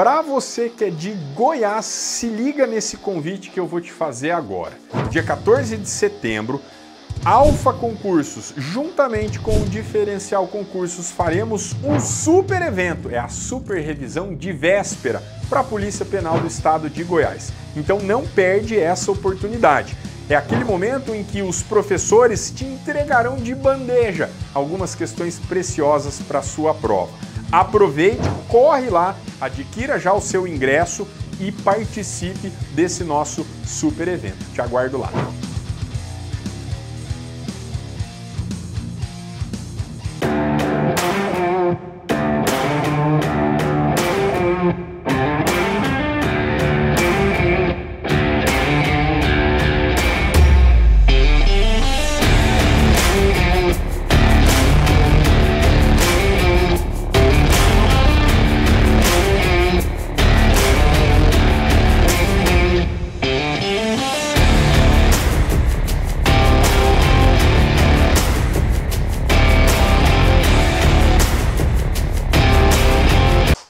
Para você que é de Goiás, se liga nesse convite que eu vou te fazer agora. Dia 14 de setembro, Alfa Concursos, juntamente com o Diferencial Concursos, faremos um super evento. É a super revisão de véspera para a Polícia Penal do Estado de Goiás. Então não perde essa oportunidade. É aquele momento em que os professores te entregarão de bandeja algumas questões preciosas para sua prova aproveite, corre lá, adquira já o seu ingresso e participe desse nosso super evento. Te aguardo lá.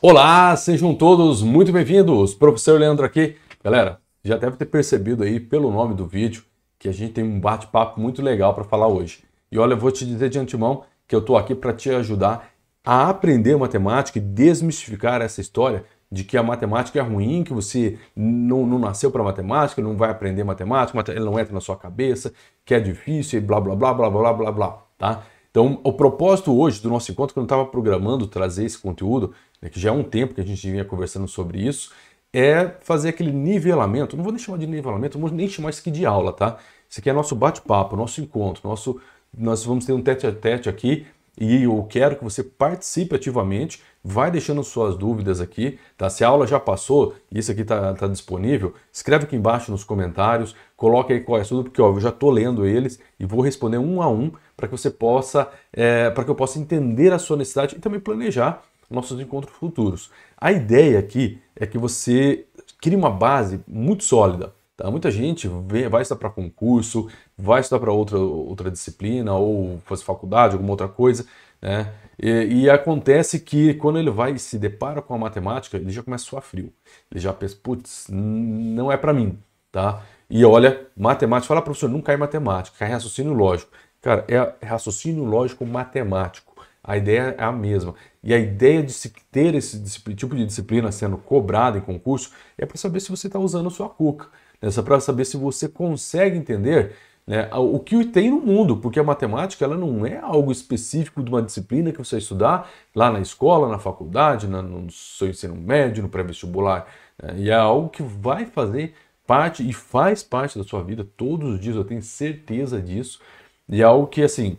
Olá, sejam todos muito bem-vindos. Professor Leandro aqui. Galera, já deve ter percebido aí pelo nome do vídeo que a gente tem um bate-papo muito legal para falar hoje. E olha, eu vou te dizer de antemão que eu estou aqui para te ajudar a aprender matemática e desmistificar essa história de que a matemática é ruim, que você não, não nasceu para matemática, não vai aprender matemática, ele não entra na sua cabeça, que é difícil e blá blá blá blá blá blá blá, tá? Então, o propósito hoje do nosso encontro, que eu estava programando trazer esse conteúdo, né, que já é um tempo que a gente vinha conversando sobre isso, é fazer aquele nivelamento. Não vou nem chamar de nivelamento, não vou nem chamar isso aqui de aula, tá? Isso aqui é nosso bate-papo, nosso encontro, nosso. Nós vamos ter um tete a tete aqui e eu quero que você participe ativamente, vai deixando suas dúvidas aqui, tá? Se a aula já passou e isso aqui tá, tá disponível, escreve aqui embaixo nos comentários, coloque aí qual é tudo, porque ó, eu já tô lendo eles e vou responder um a um para que você possa, é, para que eu possa entender a sua necessidade e também planejar nossos encontros futuros. A ideia aqui é que você crie uma base muito sólida. Tá? Muita gente vem, vai estudar para concurso, vai estudar para outra, outra disciplina ou fazer faculdade, alguma outra coisa. Né? E, e, acontece que quando ele vai se depara com a matemática, ele já começa a suar frio. Ele já pensa, putz, não é para mim. Tá? E olha, matemática, fala, professor, não cai matemática, cai raciocínio lógico. Cara, é, é raciocínio lógico matemático. A ideia é a mesma. E a ideia de se ter esse tipo de disciplina sendo cobrada em concurso é para saber se você está usando a sua cuca, É né? para saber se você consegue entender né, o que tem no mundo, porque a matemática ela não é algo específico de uma disciplina que você estudar lá na escola, na faculdade, na, no seu ensino médio, no pré-vestibular. Né? E é algo que vai fazer parte e faz parte da sua vida todos os dias, eu tenho certeza disso. E é algo que, assim,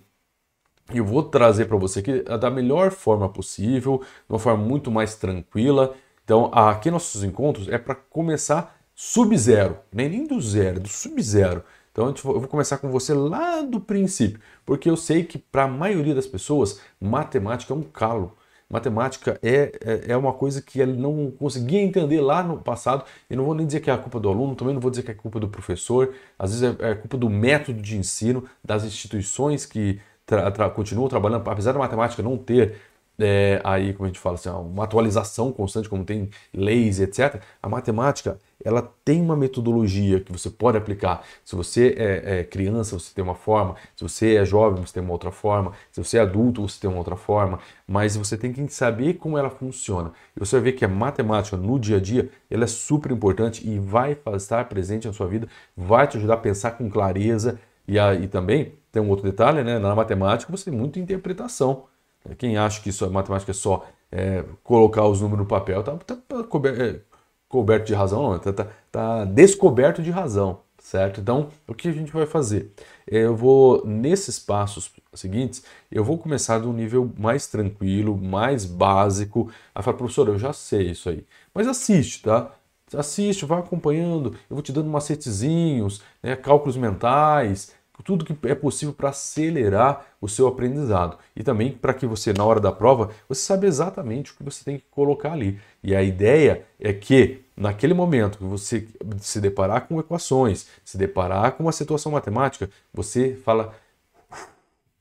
e eu vou trazer para você aqui é da melhor forma possível, de uma forma muito mais tranquila. Então, aqui nossos encontros é para começar sub-zero, nem né? nem do zero, do sub-zero. Então eu vou começar com você lá do princípio, porque eu sei que para a maioria das pessoas matemática é um calo. Matemática é, é, é uma coisa que ele não conseguia entender lá no passado. E não vou nem dizer que é a culpa do aluno, também não vou dizer que é culpa do professor. Às vezes é, é culpa do método de ensino, das instituições que tra, tra, continuam trabalhando, apesar da matemática não ter é, aí, como a gente fala, assim, uma atualização constante, como tem leis, etc., a matemática ela tem uma metodologia que você pode aplicar. Se você é, é, criança, você tem uma forma, se você é jovem, você tem uma outra forma, se você é adulto, você tem uma outra forma, mas você tem que saber como ela funciona. E você vai ver que a matemática no dia a dia ela é super importante e vai estar presente na sua vida, vai te ajudar a pensar com clareza e, a, e também tem um outro detalhe, né? Na matemática você tem muita interpretação. É, quem acha que isso é matemática é só é, colocar os números no papel, está tá, tá, tá é, coberto de razão, está tá, tá descoberto de razão, certo? Então, o que a gente vai fazer? É, eu vou, nesses passos seguintes, eu vou começar de um nível mais tranquilo, mais básico. Aí fala, professor, eu já sei isso aí. Mas assiste, tá? Assiste, vai acompanhando, eu vou te dando macetezinhos, né, cálculos mentais, tudo que é possível para acelerar o seu aprendizado e também para que você na hora da prova você saiba exatamente o que você tem que colocar ali. E a ideia é que naquele momento que você se deparar com equações, se deparar com uma situação matemática, você fala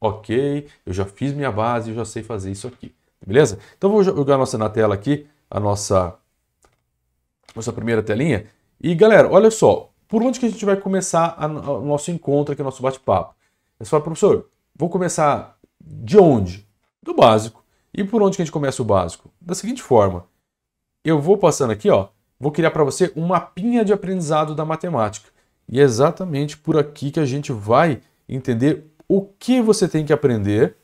OK, eu já fiz minha base, eu já sei fazer isso aqui. Beleza? Então vou jogar nossa na tela aqui, a nossa nossa primeira telinha. E galera, olha só, por onde que a gente vai começar a, o nosso encontro aqui, o nosso bate-papo? Você fala, professor, vou começar de onde? Do básico. E por onde que a gente começa o básico? Da seguinte forma, eu vou passando aqui, ó, vou criar para você um mapinha de aprendizado da matemática. E é exatamente por aqui que a gente vai entender o que você tem que aprender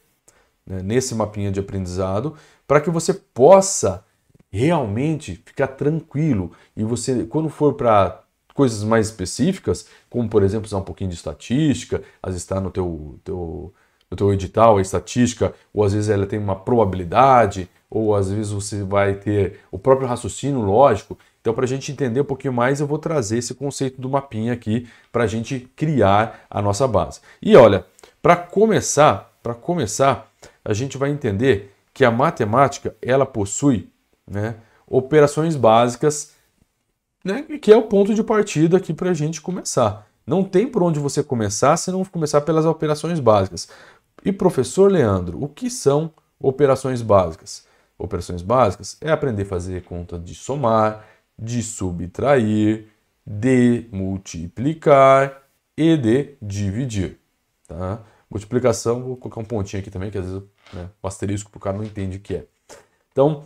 né, nesse mapinha de aprendizado para que você possa realmente ficar tranquilo e você, quando for para coisas mais específicas, como por exemplo usar um pouquinho de estatística, às vezes está no teu, teu, no teu edital a estatística, ou às vezes ela tem uma probabilidade, ou às vezes você vai ter o próprio raciocínio lógico. Então, para a gente entender um pouquinho mais, eu vou trazer esse conceito do mapinha aqui para a gente criar a nossa base. E olha, para começar, para começar, a gente vai entender que a matemática ela possui né, operações básicas né, que é o ponto de partida aqui para a gente começar. Não tem por onde você começar se não começar pelas operações básicas. E professor Leandro, o que são operações básicas? Operações básicas é aprender a fazer conta de somar, de subtrair, de multiplicar e de dividir. Tá? Multiplicação, vou colocar um pontinho aqui também, que às vezes né, o asterisco para o cara não entende o que é. Então,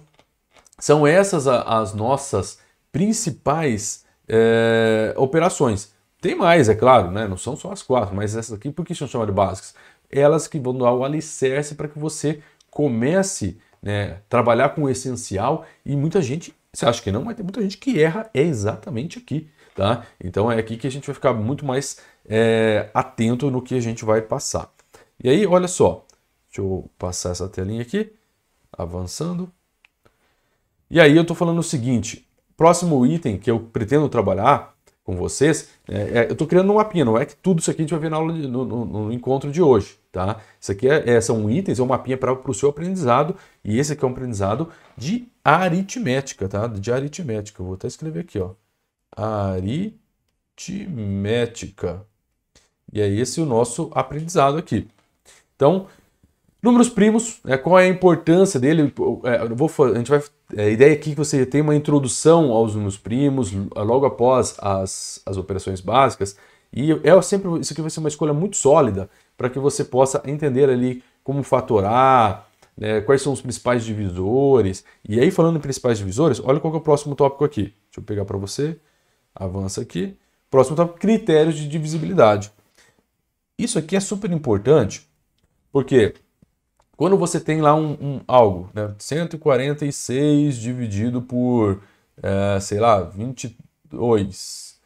são essas as nossas principais é, operações. Tem mais, é claro, né? não são só as quatro, mas essas aqui, por que são chamadas de básicas? Elas que vão dar o alicerce para que você comece né, trabalhar com o essencial e muita gente, você acha que não, mas tem muita gente que erra é exatamente aqui. Tá? Então é aqui que a gente vai ficar muito mais é, atento no que a gente vai passar. E aí, olha só, deixa eu passar essa telinha aqui, avançando. E aí eu estou falando o seguinte, Próximo item que eu pretendo trabalhar com vocês, é, é, eu estou criando um mapinha, não é que tudo isso aqui a gente vai ver na aula, no, no, no encontro de hoje, tá? Isso aqui é, é, são itens, é um mapinha para o seu aprendizado, e esse aqui é um aprendizado de aritmética, tá? De aritmética, eu vou até escrever aqui, ó. Aritmética. E é esse o nosso aprendizado aqui. Então, Números primos, é, qual é a importância dele? É, vou, a gente vai, é, a ideia aqui é que você tem uma introdução aos números primos logo após as, as operações básicas. E é sempre isso aqui vai ser uma escolha muito sólida para que você possa entender ali como fatorar, né, quais são os principais divisores. E aí, falando em principais divisores, olha qual é o próximo tópico aqui. Deixa eu pegar para você, avança aqui. Próximo tópico, critérios de divisibilidade. Isso aqui é super importante, porque quando você tem lá um, um algo, né? 146 dividido por, é, sei lá, 22.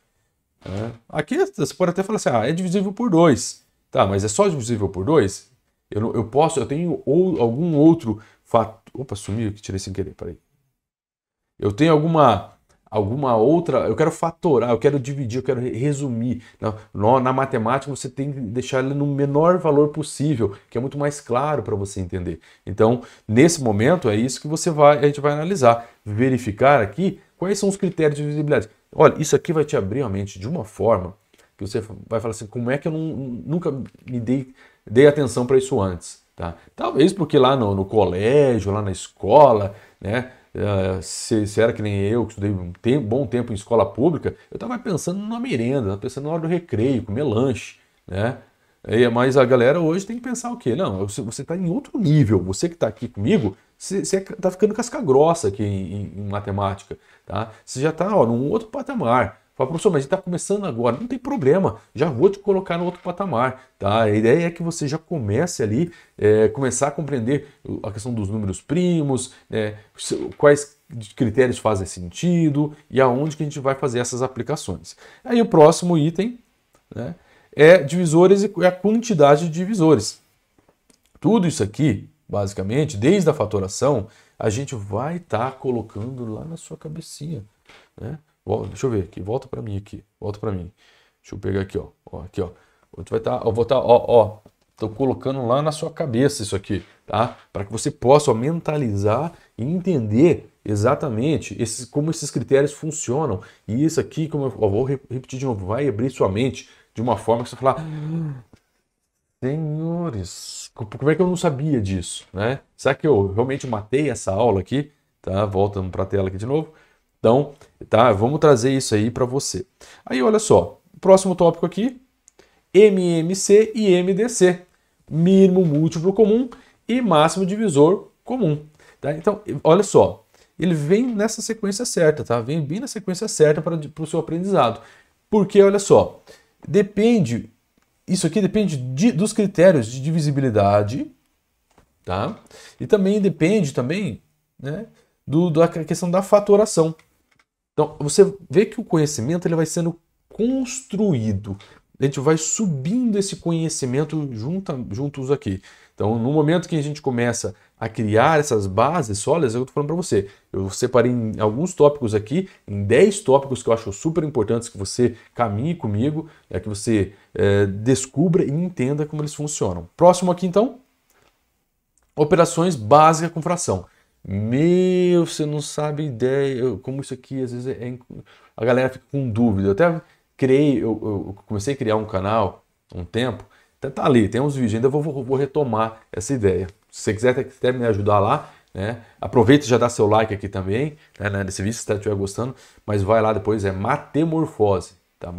Né? Aqui você pode até falar assim, ah, é divisível por 2. Tá, mas é só divisível por 2? Eu, eu posso, eu tenho ou, algum outro fato Opa, sumiu que tirei sem querer, peraí. Eu tenho alguma alguma outra. Eu quero fatorar, eu quero dividir, eu quero resumir. Na, na matemática, você tem que deixar ele no menor valor possível, que é muito mais claro para você entender. Então, nesse momento, é isso que você vai, a gente vai analisar. Verificar aqui quais são os critérios de visibilidade. Olha, isso aqui vai te abrir a mente de uma forma que você vai falar assim: como é que eu não, nunca me dei, dei atenção para isso antes? Tá? Talvez porque lá no, no colégio, lá na escola, né? Ah, se, se, era que nem eu, que estudei um tempo, bom tempo em escola pública, eu estava pensando na merenda, pensando na hora do recreio, comer lanche, né? E, mas a galera hoje tem que pensar o quê? Não, você está em outro nível. Você que está aqui comigo, você está ficando casca grossa aqui em, em, em matemática, tá? Você já está num outro patamar. Fala, professor, mas a gente está começando agora. Não tem problema, já vou te colocar no outro patamar. Tá? A ideia é que você já comece ali, é, começar a compreender a questão dos números primos, é, quais critérios fazem sentido e aonde que a gente vai fazer essas aplicações. Aí o próximo item né, é divisores e a quantidade de divisores. Tudo isso aqui, basicamente, desde a fatoração, a gente vai estar tá colocando lá na sua cabecinha. Né? Deixa eu ver aqui, volta para mim aqui, volta para mim. Deixa eu pegar aqui, ó. ó aqui, ó. Tu vai estar, tá, eu vou estar, tá, ó, ó. Tô colocando lá na sua cabeça isso aqui, tá? Para que você possa ó, mentalizar e entender exatamente esses, como esses critérios funcionam. E isso aqui, como eu ó, vou repetir de novo, vai abrir sua mente de uma forma que você falar, senhores, como é que eu não sabia disso, né? Será que eu realmente matei essa aula aqui? Tá? Voltando para a tela aqui de novo. Então, tá? Vamos trazer isso aí para você. Aí, olha só, próximo tópico aqui: MMC e MDC, mínimo múltiplo comum e máximo divisor comum. Tá? Então, olha só, ele vem nessa sequência certa, tá? Vem bem na sequência certa para o seu aprendizado. Porque, olha só, depende, isso aqui depende de, dos critérios de divisibilidade, tá? E também depende também, né, do, da questão da fatoração. Então, você vê que o conhecimento ele vai sendo construído. A gente vai subindo esse conhecimento junta, juntos aqui. Então, no momento que a gente começa a criar essas bases sólidas, é eu estou falando para você. Eu separei alguns tópicos aqui, em 10 tópicos que eu acho super importantes que você caminhe comigo, é que você é, descubra e entenda como eles funcionam. Próximo aqui, então, operações básicas com fração. Meu, você não sabe ideia como isso aqui às vezes é, é a galera fica com dúvida. Eu até criei, eu, eu, comecei a criar um canal um tempo, então tá ali, tem uns vídeos, ainda vou, vou, vou retomar essa ideia. Se você quiser até me ajudar lá, né? Aproveita e já dá seu like aqui também, né, nesse né, vídeo se você estiver gostando, mas vai lá depois, é matemorfose, tá?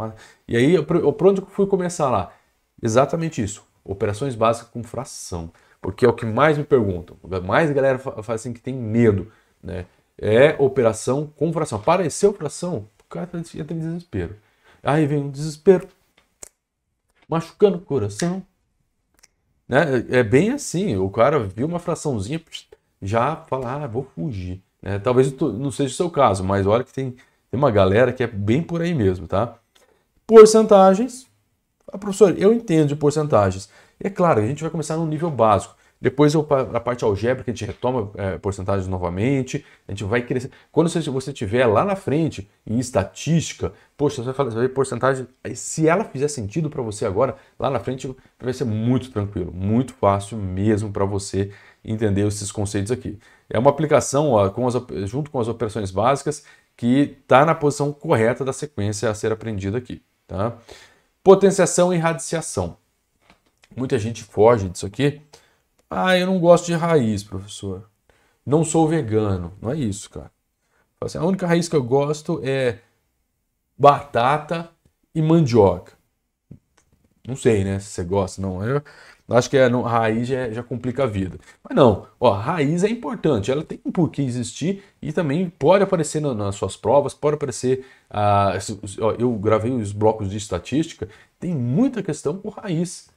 E aí, eu, eu, por onde eu fui começar lá? Exatamente isso, operações básicas com fração porque é o que mais me perguntam. Mais galera faz assim que tem medo, né? É operação com fração. Apareceu fração, o cara tá entra tá em desespero. Aí vem um desespero, machucando o coração. Né? É bem assim, o cara viu uma fraçãozinha, já fala, ah, vou fugir. Né? Talvez não seja o seu caso, mas olha que tem, tem uma galera que é bem por aí mesmo, tá? Porcentagens. Ah, professor, eu entendo de porcentagens, e é claro, a gente vai começar no nível básico. Depois a parte algébrica, a gente retoma é, porcentagens novamente, a gente vai crescer. Quando você, você tiver lá na frente, em estatística, poxa, você vai, falar, você vai ver porcentagem. Se ela fizer sentido para você agora, lá na frente vai ser muito tranquilo, muito fácil mesmo para você entender esses conceitos aqui. É uma aplicação ó, com as, junto com as operações básicas que está na posição correta da sequência a ser aprendida aqui. Tá? Potenciação e radiciação muita gente foge disso aqui. Ah, eu não gosto de raiz, professor. Não sou vegano. Não é isso, cara. Assim, a única raiz que eu gosto é batata e mandioca. Não sei, né? Se você gosta, não. Eu acho que a é, raiz já, é, já complica a vida. Mas não, ó, a raiz é importante. Ela tem um porquê existir e também pode aparecer nas suas provas, pode aparecer. Ah, eu gravei os blocos de estatística, tem muita questão com raiz.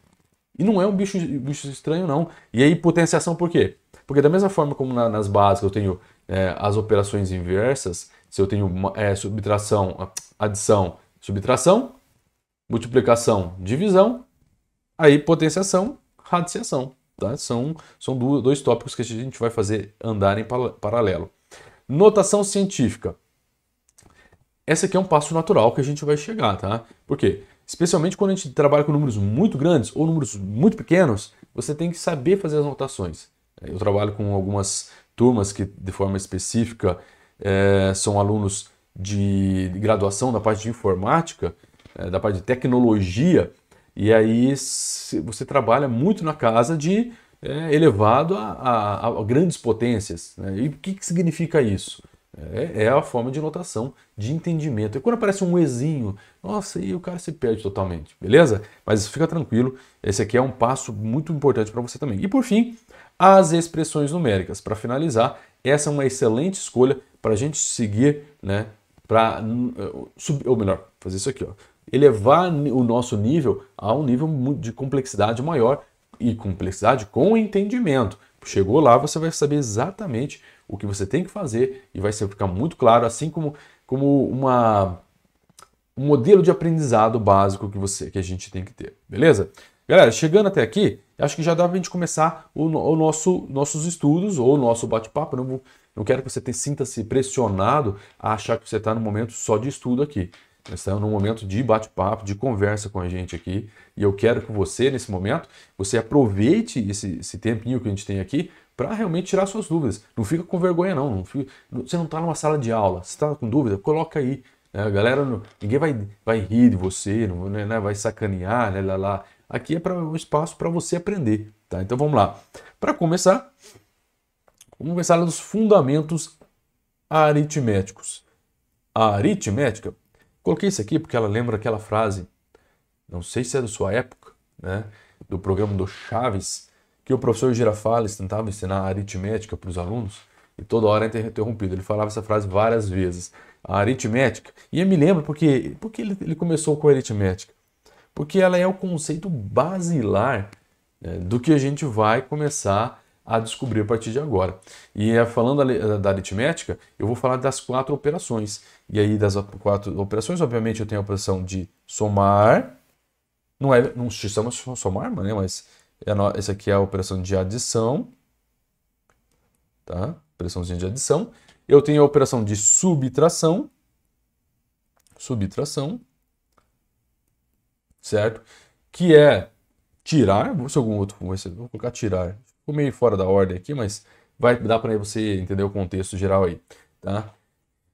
E não é um bicho, bicho estranho, não. E aí, potenciação por quê? Porque da mesma forma como na, nas bases eu tenho é, as operações inversas, se eu tenho uma, é, subtração, adição, subtração, multiplicação, divisão, aí potenciação, radiciação. Tá? São, são dois tópicos que a gente vai fazer andar em paralelo. Notação científica. Essa aqui é um passo natural que a gente vai chegar, tá? Por quê? Especialmente quando a gente trabalha com números muito grandes ou números muito pequenos, você tem que saber fazer as notações. É, eu trabalho com algumas turmas que, de forma específica, é, são alunos de graduação da parte de informática, é, da parte de tecnologia, e aí você trabalha muito na casa de é, elevado a, a, a, grandes potências. Né? E o que, que significa isso? É, é a forma de notação, de entendimento. E quando aparece um ezinho, nossa, e o cara se perde totalmente, beleza? Mas fica tranquilo, esse aqui é um passo muito importante para você também. E por fim, as expressões numéricas. Para finalizar, essa é uma excelente escolha para a gente seguir, né? Para hum, eh, subir, ou melhor, fazer isso aqui, ó. Elevar o nosso nível a um nível de complexidade maior e complexidade com entendimento. Chegou lá, você vai saber exatamente o que você tem que fazer e vai ficar muito claro, assim como, como uma, um modelo de aprendizado básico que, você, que a gente tem que ter, beleza? Galera, chegando até aqui, acho que já dá para a gente começar o, o, nosso, nossos estudos ou o nosso bate-papo. Não, vou, não quero que você te, sinta-se pressionado a achar que você está no momento só de estudo aqui. Nós estamos num momento de bate-papo, de conversa com a gente aqui. E eu quero que você, nesse momento, você aproveite esse, esse tempinho que a gente tem aqui para realmente tirar suas dúvidas. Não fica com vergonha, não. não fica, você não está numa sala de aula, você está com dúvida, coloca aí. Né? A galera, não, ninguém vai, vai rir de você, não, né? né? vai sacanear, né? lá, lá. Aqui é para um espaço para você aprender. Tá? Então vamos lá. Para começar, vamos começar nos fundamentos aritméticos. A aritmética, coloquei isso aqui porque ela lembra aquela frase, não sei se é da sua época, né? do programa do Chaves, que o professor Girafales tentava ensinar aritmética para os alunos e toda hora era interrompido. Ele falava essa frase várias vezes. A aritmética. E eu me lembro porque, porque ele, ele começou com a aritmética. Porque ela é o conceito basilar né, do que a gente vai começar a descobrir a partir de agora. E eh, falando eh, da aritmética, eu vou falar das quatro operações. E aí, das quatro operações, obviamente, eu tenho a operação de somar. Não é, não se chama somar, né? mas é Essa aqui é a operação de adição. Tá? Operaçãozinha de adição. Eu tenho a operação de subtração. Subtração. Certo? Que é tirar. Vou ser algum outro. Vou colocar tirar. Ficou meio fora da ordem aqui, mas vai dar para você entender o contexto geral aí. Tá?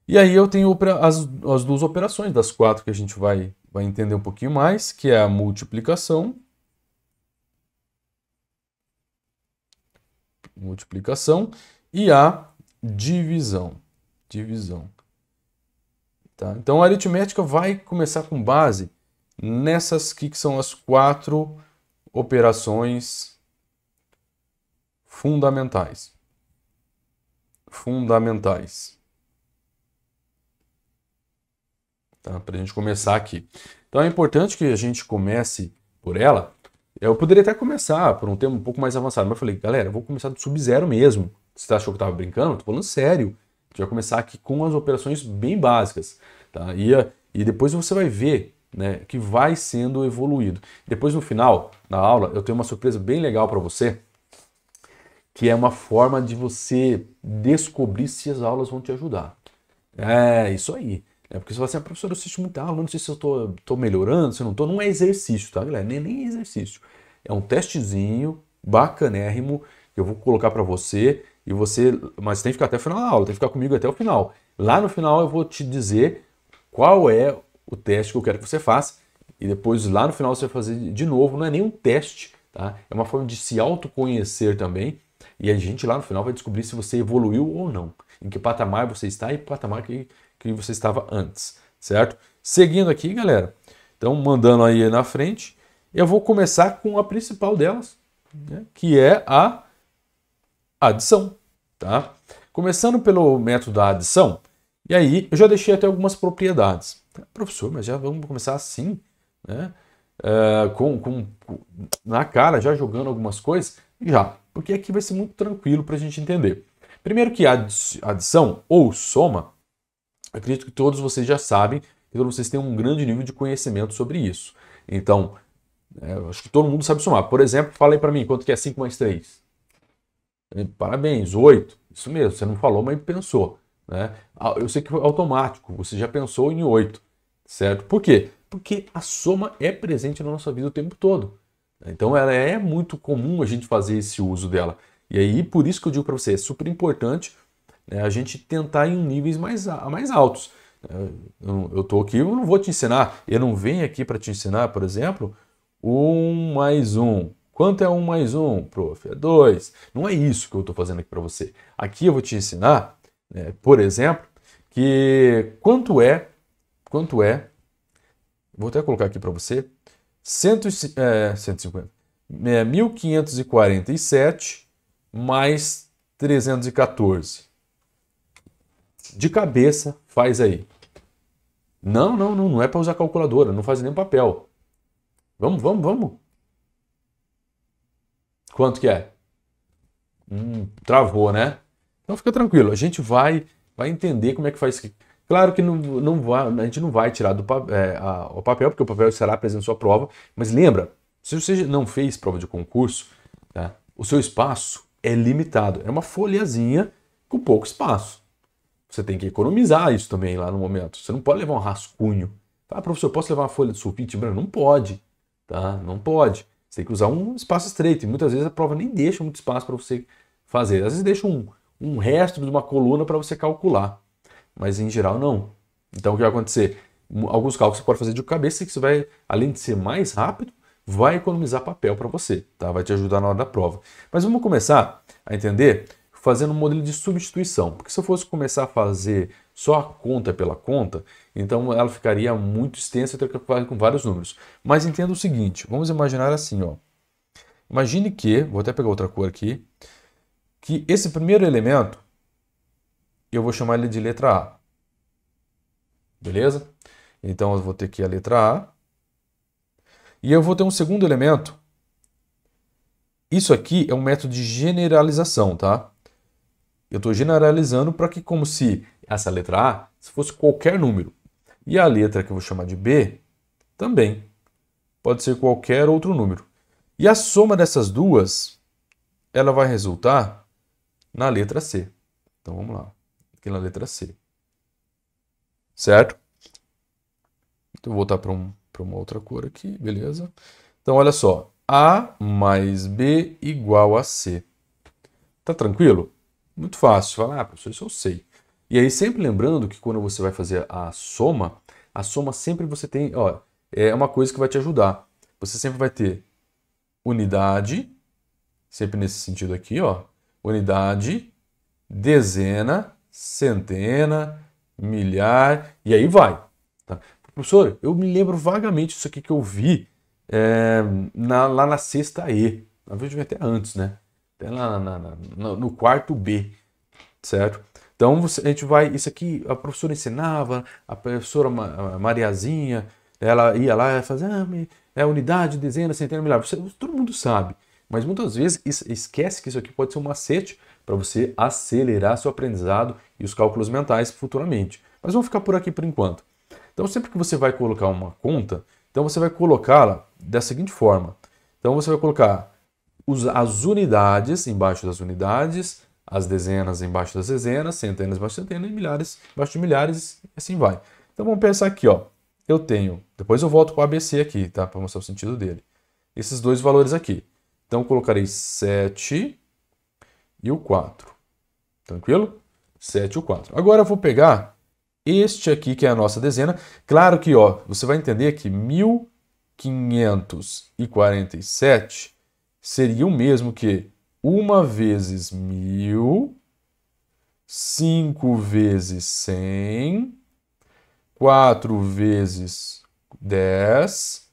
E aí eu tenho as, as duas operações, das quatro que a gente vai, vai entender um pouquinho mais, que é a multiplicação multiplicação e a divisão. Divisão. Tá? Então a aritmética vai começar com base nessas que são as quatro operações fundamentais. Fundamentais. Tá? Para a gente começar aqui. Então é importante que a gente comece por ela, eu poderia até começar por um tema um pouco mais avançado, mas eu falei, galera, eu vou começar do sub-zero mesmo. Você achou que eu estava brincando? Eu tô falando sério. A gente vai começar aqui com as operações bem básicas. Tá? E, e depois você vai ver né, que vai sendo evoluído. Depois, no final da aula, eu tenho uma surpresa bem legal para você, que é uma forma de você descobrir se as aulas vão te ajudar. É, isso aí. É porque você fala assim, ah, professor, eu assisto muito aula, não sei se eu tô, tô melhorando, se eu não tô. Não é exercício, tá, galera? Nem, é nem exercício. É um testezinho bacanérrimo que eu vou colocar para você e você. Mas tem que ficar até o final da aula, tem que ficar comigo até o final. Lá no final eu vou te dizer qual é o teste que eu quero que você faça. E depois lá no final você vai fazer de novo. Não é nem um teste, tá? É uma forma de se autoconhecer também. E a gente lá no final vai descobrir se você evoluiu ou não. Em que patamar você está e patamar que que você estava antes, certo? Seguindo aqui, galera. Então, mandando aí na frente, eu vou começar com a principal delas, né, que é a adição, tá? Começando pelo método da adição, e aí eu já deixei até algumas propriedades. Professor, mas já vamos começar assim, né? É, com, com, na cara, já jogando algumas coisas? Já, porque aqui vai ser muito tranquilo para a gente entender. Primeiro que a adição ou soma Acredito que todos vocês já sabem, que todos vocês têm um grande nível de conhecimento sobre isso. Então, é, acho que todo mundo sabe somar. Por exemplo, falei para mim quanto que é 5 mais 3. É, parabéns, 8. Isso mesmo, você não falou, mas pensou. Né? Ah, eu sei que foi automático, você já pensou em 8, certo? Por quê? Porque a soma é presente na nossa vida o tempo todo. Então ela é muito comum a gente fazer esse uso dela. E aí, por isso que eu digo para você, é super importante né? a gente tentar em níveis mais, mais altos. Eu estou aqui, eu não vou te ensinar, eu não venho aqui para te ensinar, por exemplo, um mais um. Quanto é um mais um, prof? É dois. Não é isso que eu estou fazendo aqui para você. Aqui eu vou te ensinar, né, por exemplo, que quanto é, quanto é, vou até colocar aqui para você, cento, é, 150, é, 1547 mais 314 de cabeça, faz aí. Não, não, não, não é para usar calculadora, não faz nem papel. Vamos, vamos, vamos. Quanto que é? Hum, travou, né? Então fica tranquilo, a gente vai, vai entender como é que faz Claro que não, não vai, a gente não vai tirar do é, a, o papel, porque o papel será presente na sua prova, mas lembra, se você não fez prova de concurso, tá? o seu espaço é limitado. É uma folhazinha com pouco espaço. Você tem que economizar isso também lá no momento. Você não pode levar um rascunho. Ah, professor, posso levar uma folha de sulfite branca? Não pode, tá? Não pode. Você tem que usar um espaço estreito. E muitas vezes a prova nem deixa muito espaço para você fazer. Às vezes deixa um, um resto de uma coluna para você calcular. Mas em geral, não. Então o que vai acontecer? Alguns cálculos você pode fazer de cabeça que você vai, além de ser mais rápido, vai economizar papel para você, tá? Vai te ajudar na hora da prova. Mas vamos começar a entender fazendo um modelo de substituição. Porque se eu fosse começar a fazer só a conta pela conta, então ela ficaria muito extensa teria que com vários números. Mas entenda o seguinte, vamos imaginar assim, ó. Imagine que, vou até pegar outra cor aqui, que esse primeiro elemento, eu vou chamar ele de letra A. Beleza? Então eu vou ter aqui a letra A. E eu vou ter um segundo elemento. Isso aqui é um método de generalização, tá? Eu estou generalizando para que, como se essa letra A se fosse qualquer número. E a letra que eu vou chamar de B também pode ser qualquer outro número. E a soma dessas duas, ela vai resultar na letra C. Então vamos lá, aqui na letra C. Certo? Então, vou voltar para um, uma outra cor aqui, beleza? Então olha só, A mais B igual a C. Tá tranquilo? Muito fácil. Falar, ah, professor, isso eu sei. E aí, sempre lembrando que quando você vai fazer a soma, a soma sempre você tem, ó, é uma coisa que vai te ajudar. Você sempre vai ter unidade, sempre nesse sentido aqui, ó, unidade, dezena, centena, milhar, e aí vai. Tá? Professor, eu me lembro vagamente disso aqui que eu vi é, na, lá na sexta E. Na verdade, até antes, né? até lá na, na, no quarto B, certo? Então você, a gente vai, isso aqui a professora ensinava, a professora Ma, a Mariazinha, ela ia lá e fazia ah, é, unidade, dezena, centena, milhar, todo mundo sabe. Mas muitas vezes esquece que isso aqui pode ser um macete para você acelerar seu aprendizado e os cálculos mentais futuramente. Mas vamos ficar por aqui por enquanto. Então sempre que você vai colocar uma conta, então você vai colocá-la da seguinte forma. Então você vai colocar as unidades embaixo das unidades, as dezenas embaixo das dezenas, centenas embaixo de centenas e milhares embaixo de milhares assim vai. Então vamos pensar aqui, ó. Eu tenho, depois eu volto com o ABC aqui, tá? Para mostrar o sentido dele. Esses dois valores aqui. Então eu colocarei 7 e o 4. Tranquilo? 7 e o 4. Agora eu vou pegar este aqui, que é a nossa dezena. Claro que, ó, você vai entender que 1547 seria o mesmo que uma vezes mil, cinco vezes cem, quatro vezes dez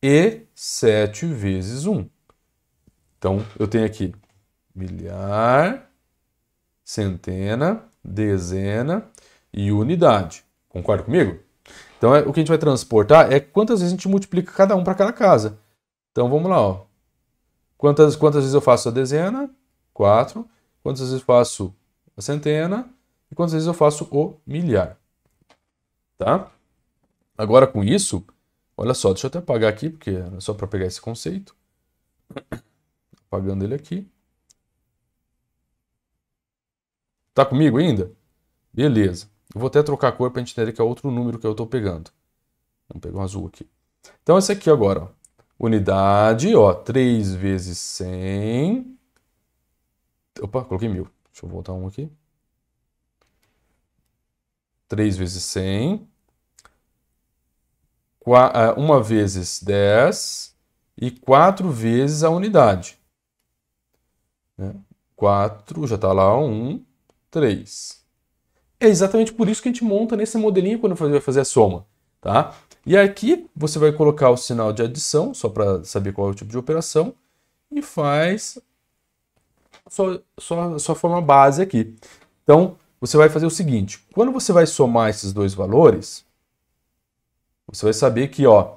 e sete vezes um. Então, eu tenho aqui milhar, centena, dezena e unidade. Concorda comigo? Então, é, o que a gente vai transportar é quantas vezes a gente multiplica cada um para cada casa. Então, vamos lá, ó. Quantas, quantas vezes eu faço a dezena? Quatro. Quantas vezes eu faço a centena? E quantas vezes eu faço o milhar? Tá? Agora com isso, olha só, deixa eu até apagar aqui, porque é só para pegar esse conceito. Apagando ele aqui. Tá comigo ainda? Beleza. Eu vou até trocar a cor para a gente entender que é outro número que eu estou pegando. Vamos pegar um azul aqui. Então, esse aqui agora. Ó unidade, ó, 3 vezes 100. Opa, coloquei mil. Deixa eu voltar um aqui. 3 vezes 100. 1 é, vezes 10 e 4 vezes a unidade. 4, né? já está lá, 1, 3. É exatamente por isso que a gente monta nesse modelinho quando vai fazer a soma. Tá? E aqui você vai colocar o sinal de adição, só para saber qual é o tipo de operação, e faz sua, sua, sua forma base aqui. Então, você vai fazer o seguinte, quando você vai somar esses dois valores, você vai saber que ó,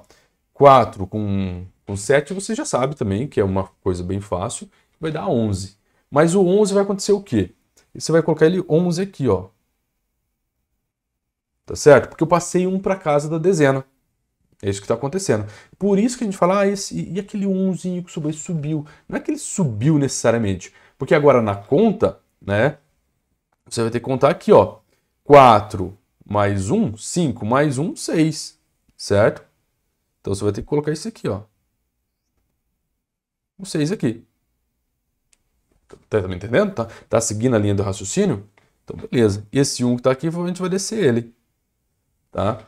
4 com, com 7 você já sabe também, que é uma coisa bem fácil, vai dar 11. Mas o 11 vai acontecer o quê? Você vai colocar ele 11 aqui, ó. Tá certo? Porque eu passei um para casa da dezena. É isso que está acontecendo. Por isso que a gente fala, ah, esse, e aquele 1zinho que subiu, subiu. Não é que ele subiu necessariamente, porque agora na conta, né, você vai ter que contar aqui, ó, 4 mais 1, 5 mais 1, 6, certo? Então você vai ter que colocar isso aqui, ó. O 6 aqui. Tá, tá, me entendendo? Tá, tá seguindo a linha do raciocínio? Então, beleza. E Esse 1 que está aqui, a gente vai descer ele. Tá?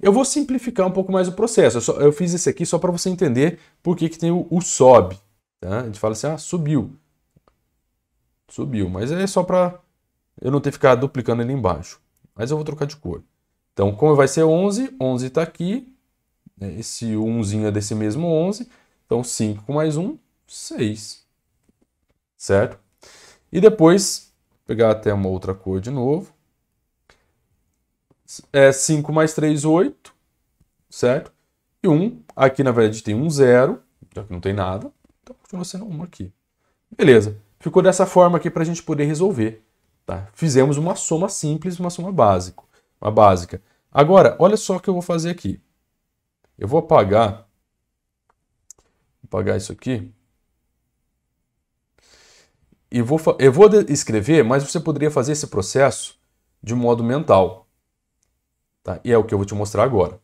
Eu vou simplificar um pouco mais o processo. Eu, só, eu fiz esse aqui só para você entender por que, que tem o, o sobe. Tá? A gente fala assim, ah, subiu. Subiu, mas é só para eu não ter ficado duplicando ele embaixo. Mas eu vou trocar de cor. Então, como vai ser 11, 11 está aqui. Né? Esse 1 é desse mesmo 11. Então, 5 com mais 1, 6. Certo? E depois, pegar até uma outra cor de novo é 5 mais 3, 8, certo? E 1, aqui na verdade tem um zero, já que não tem nada, então continua sendo 1 aqui. Beleza, ficou dessa forma aqui para a gente poder resolver. Tá? Fizemos uma soma simples, uma soma básica, uma básica. Agora, olha só o que eu vou fazer aqui. Eu vou apagar, vou apagar isso aqui, e vou, eu vou escrever, mas você poderia fazer esse processo de modo mental. Tá? E é o que eu vou te mostrar agora.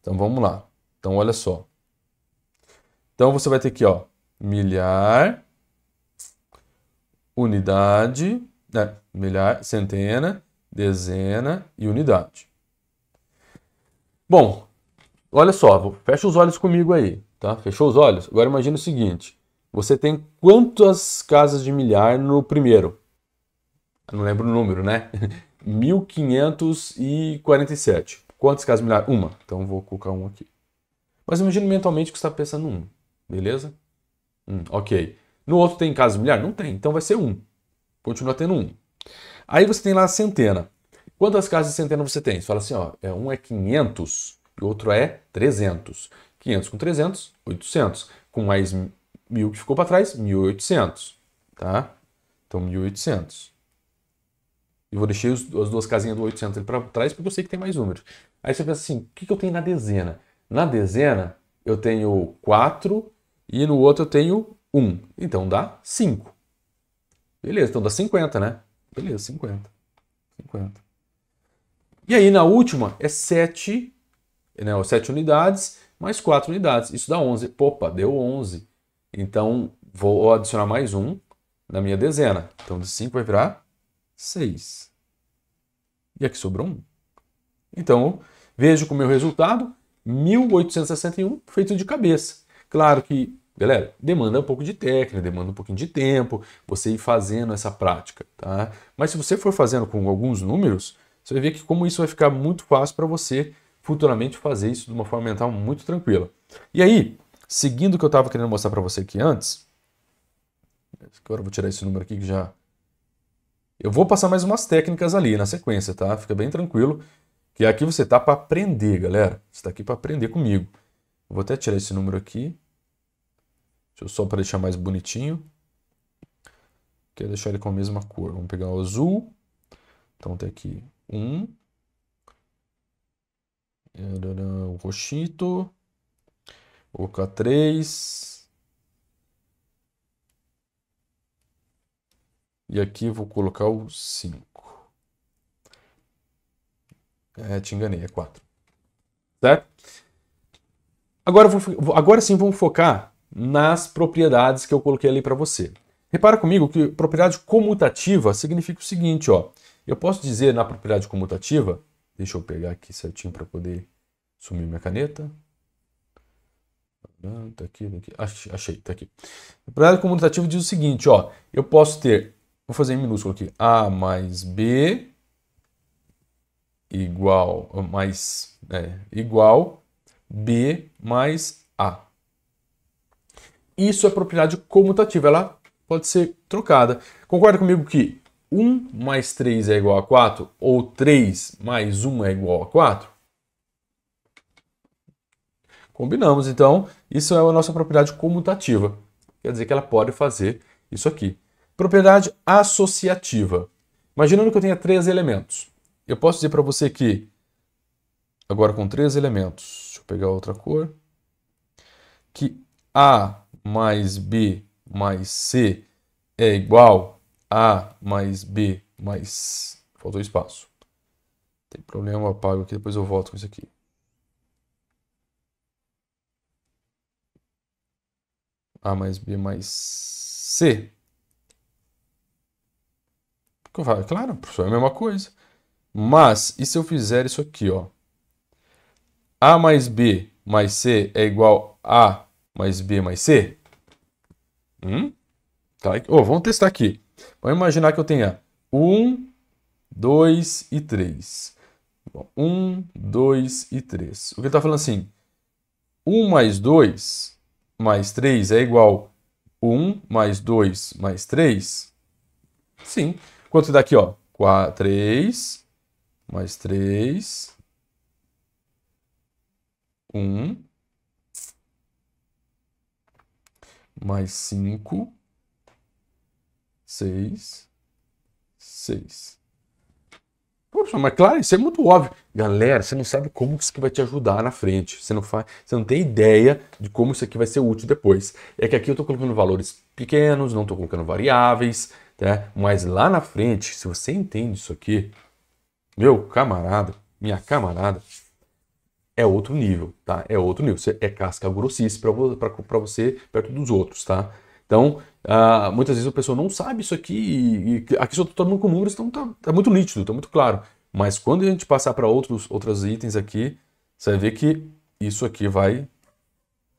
Então vamos lá. Então olha só. Então você vai ter aqui, ó, milhar, unidade, né, milhar, centena, dezena e unidade. Bom, olha só, fecha os olhos comigo aí, tá? Fechou os olhos? Agora imagina o seguinte, você tem quantas casas de milhar no primeiro? Eu não lembro o número, né? 1547. Quantas casas milhares? Uma. Então vou colocar um aqui. Mas imagina mentalmente que você está pensando um, beleza? Um, ok. No outro tem casas milhares? Não tem, então vai ser um. Continua tendo um. Aí você tem lá a centena. Quantas casas de centena você tem? Você fala assim, ó, é um é 500 e o outro é 300. 500 com 300, 800. Com mais mil que ficou para trás, 1800, tá? Então 1800. E vou deixar os, as duas casinhas do 800 para trás porque eu sei que tem mais números. Aí você pensa assim, o que, que eu tenho na dezena? Na dezena eu tenho 4 e no outro eu tenho 1. Então dá 5. Beleza, então dá 50, né? Beleza, 50. 50. E aí na última é 7, né, 7 unidades mais 4 unidades. Isso dá 11. Opa, deu 11. Então vou adicionar mais 1 na minha dezena. Então de 5 vai virar 6. E aqui sobrou 1. Então, vejo que o meu resultado, 1861, feito de cabeça. Claro que, galera, demanda um pouco de técnica, demanda um pouquinho de tempo, você ir fazendo essa prática, tá? Mas se você for fazendo com alguns números, você vai ver que como isso vai ficar muito fácil para você futuramente fazer isso de uma forma mental muito tranquila. E aí, seguindo o que eu estava querendo mostrar para você aqui antes, agora eu vou tirar esse número aqui que já eu vou passar mais umas técnicas ali na sequência, tá? Fica bem tranquilo, que aqui você tá para aprender, galera. Você tá aqui para aprender comigo. Eu vou até tirar esse número aqui. Deixa eu só para deixar mais bonitinho. Quer deixar ele com a mesma cor. Vamos pegar o azul. Então tem aqui um. O roxito. Vou colocar três. E aqui vou colocar o 5. É, te enganei, é 4. Certo? Agora, vou, agora sim vamos focar nas propriedades que eu coloquei ali para você. Repara comigo que propriedade comutativa significa o seguinte, ó. Eu posso dizer na propriedade comutativa, deixa eu pegar aqui certinho para poder sumir minha caneta. Tá aqui, tá aqui. Achei, tá aqui. A propriedade comutativa diz o seguinte, ó. Eu posso ter Vou fazer em minúsculo aqui. A mais B igual mais é, igual B mais A. Isso é propriedade comutativa, ela pode ser trocada. Concorda comigo que 1 mais 3 é igual a 4 ou 3 mais 1 é igual a 4? Combinamos, então, isso é a nossa propriedade comutativa. Quer dizer que ela pode fazer isso aqui. Propriedade associativa. Imaginando que eu tenha três elementos. Eu posso dizer para você que, agora com três elementos, deixa eu pegar outra cor, que A mais B mais C é igual a mais B mais. Faltou espaço. Tem problema, eu apago aqui, depois eu volto com isso aqui. A mais B mais C Falo, claro, professor, é a mesma coisa. Mas, e se eu fizer isso aqui, ó? A mais B mais C é igual a mais B mais C? Hum? Tá, oh, vamos testar aqui. Vamos imaginar que eu tenha 1, 2 e 3. 1, 2 e 3. O que ele está falando assim? 1 mais 2 mais 3 é igual 1 mais 2 mais 3? Sim. Quanto dá aqui, ó? 4, 3, mais 3, 1, mais 5, 6, 6. Poxa, mas claro, isso é muito óbvio. Galera, você não sabe como isso aqui vai te ajudar na frente. Você não, faz, você não tem ideia de como isso aqui vai ser útil depois. É que aqui eu estou colocando valores pequenos, não estou colocando variáveis, né? Mas lá na frente, se você entende isso aqui, meu camarada, minha camarada, é outro nível, tá? É outro nível. é casca grossíssima para você perto dos outros, tá? Então, uh, muitas vezes a pessoa não sabe isso aqui, e, e aqui só estou tá tomando com números, então tá, tá, muito nítido, tá muito claro. Mas quando a gente passar para outros, outros itens aqui, você vai ver que isso aqui vai.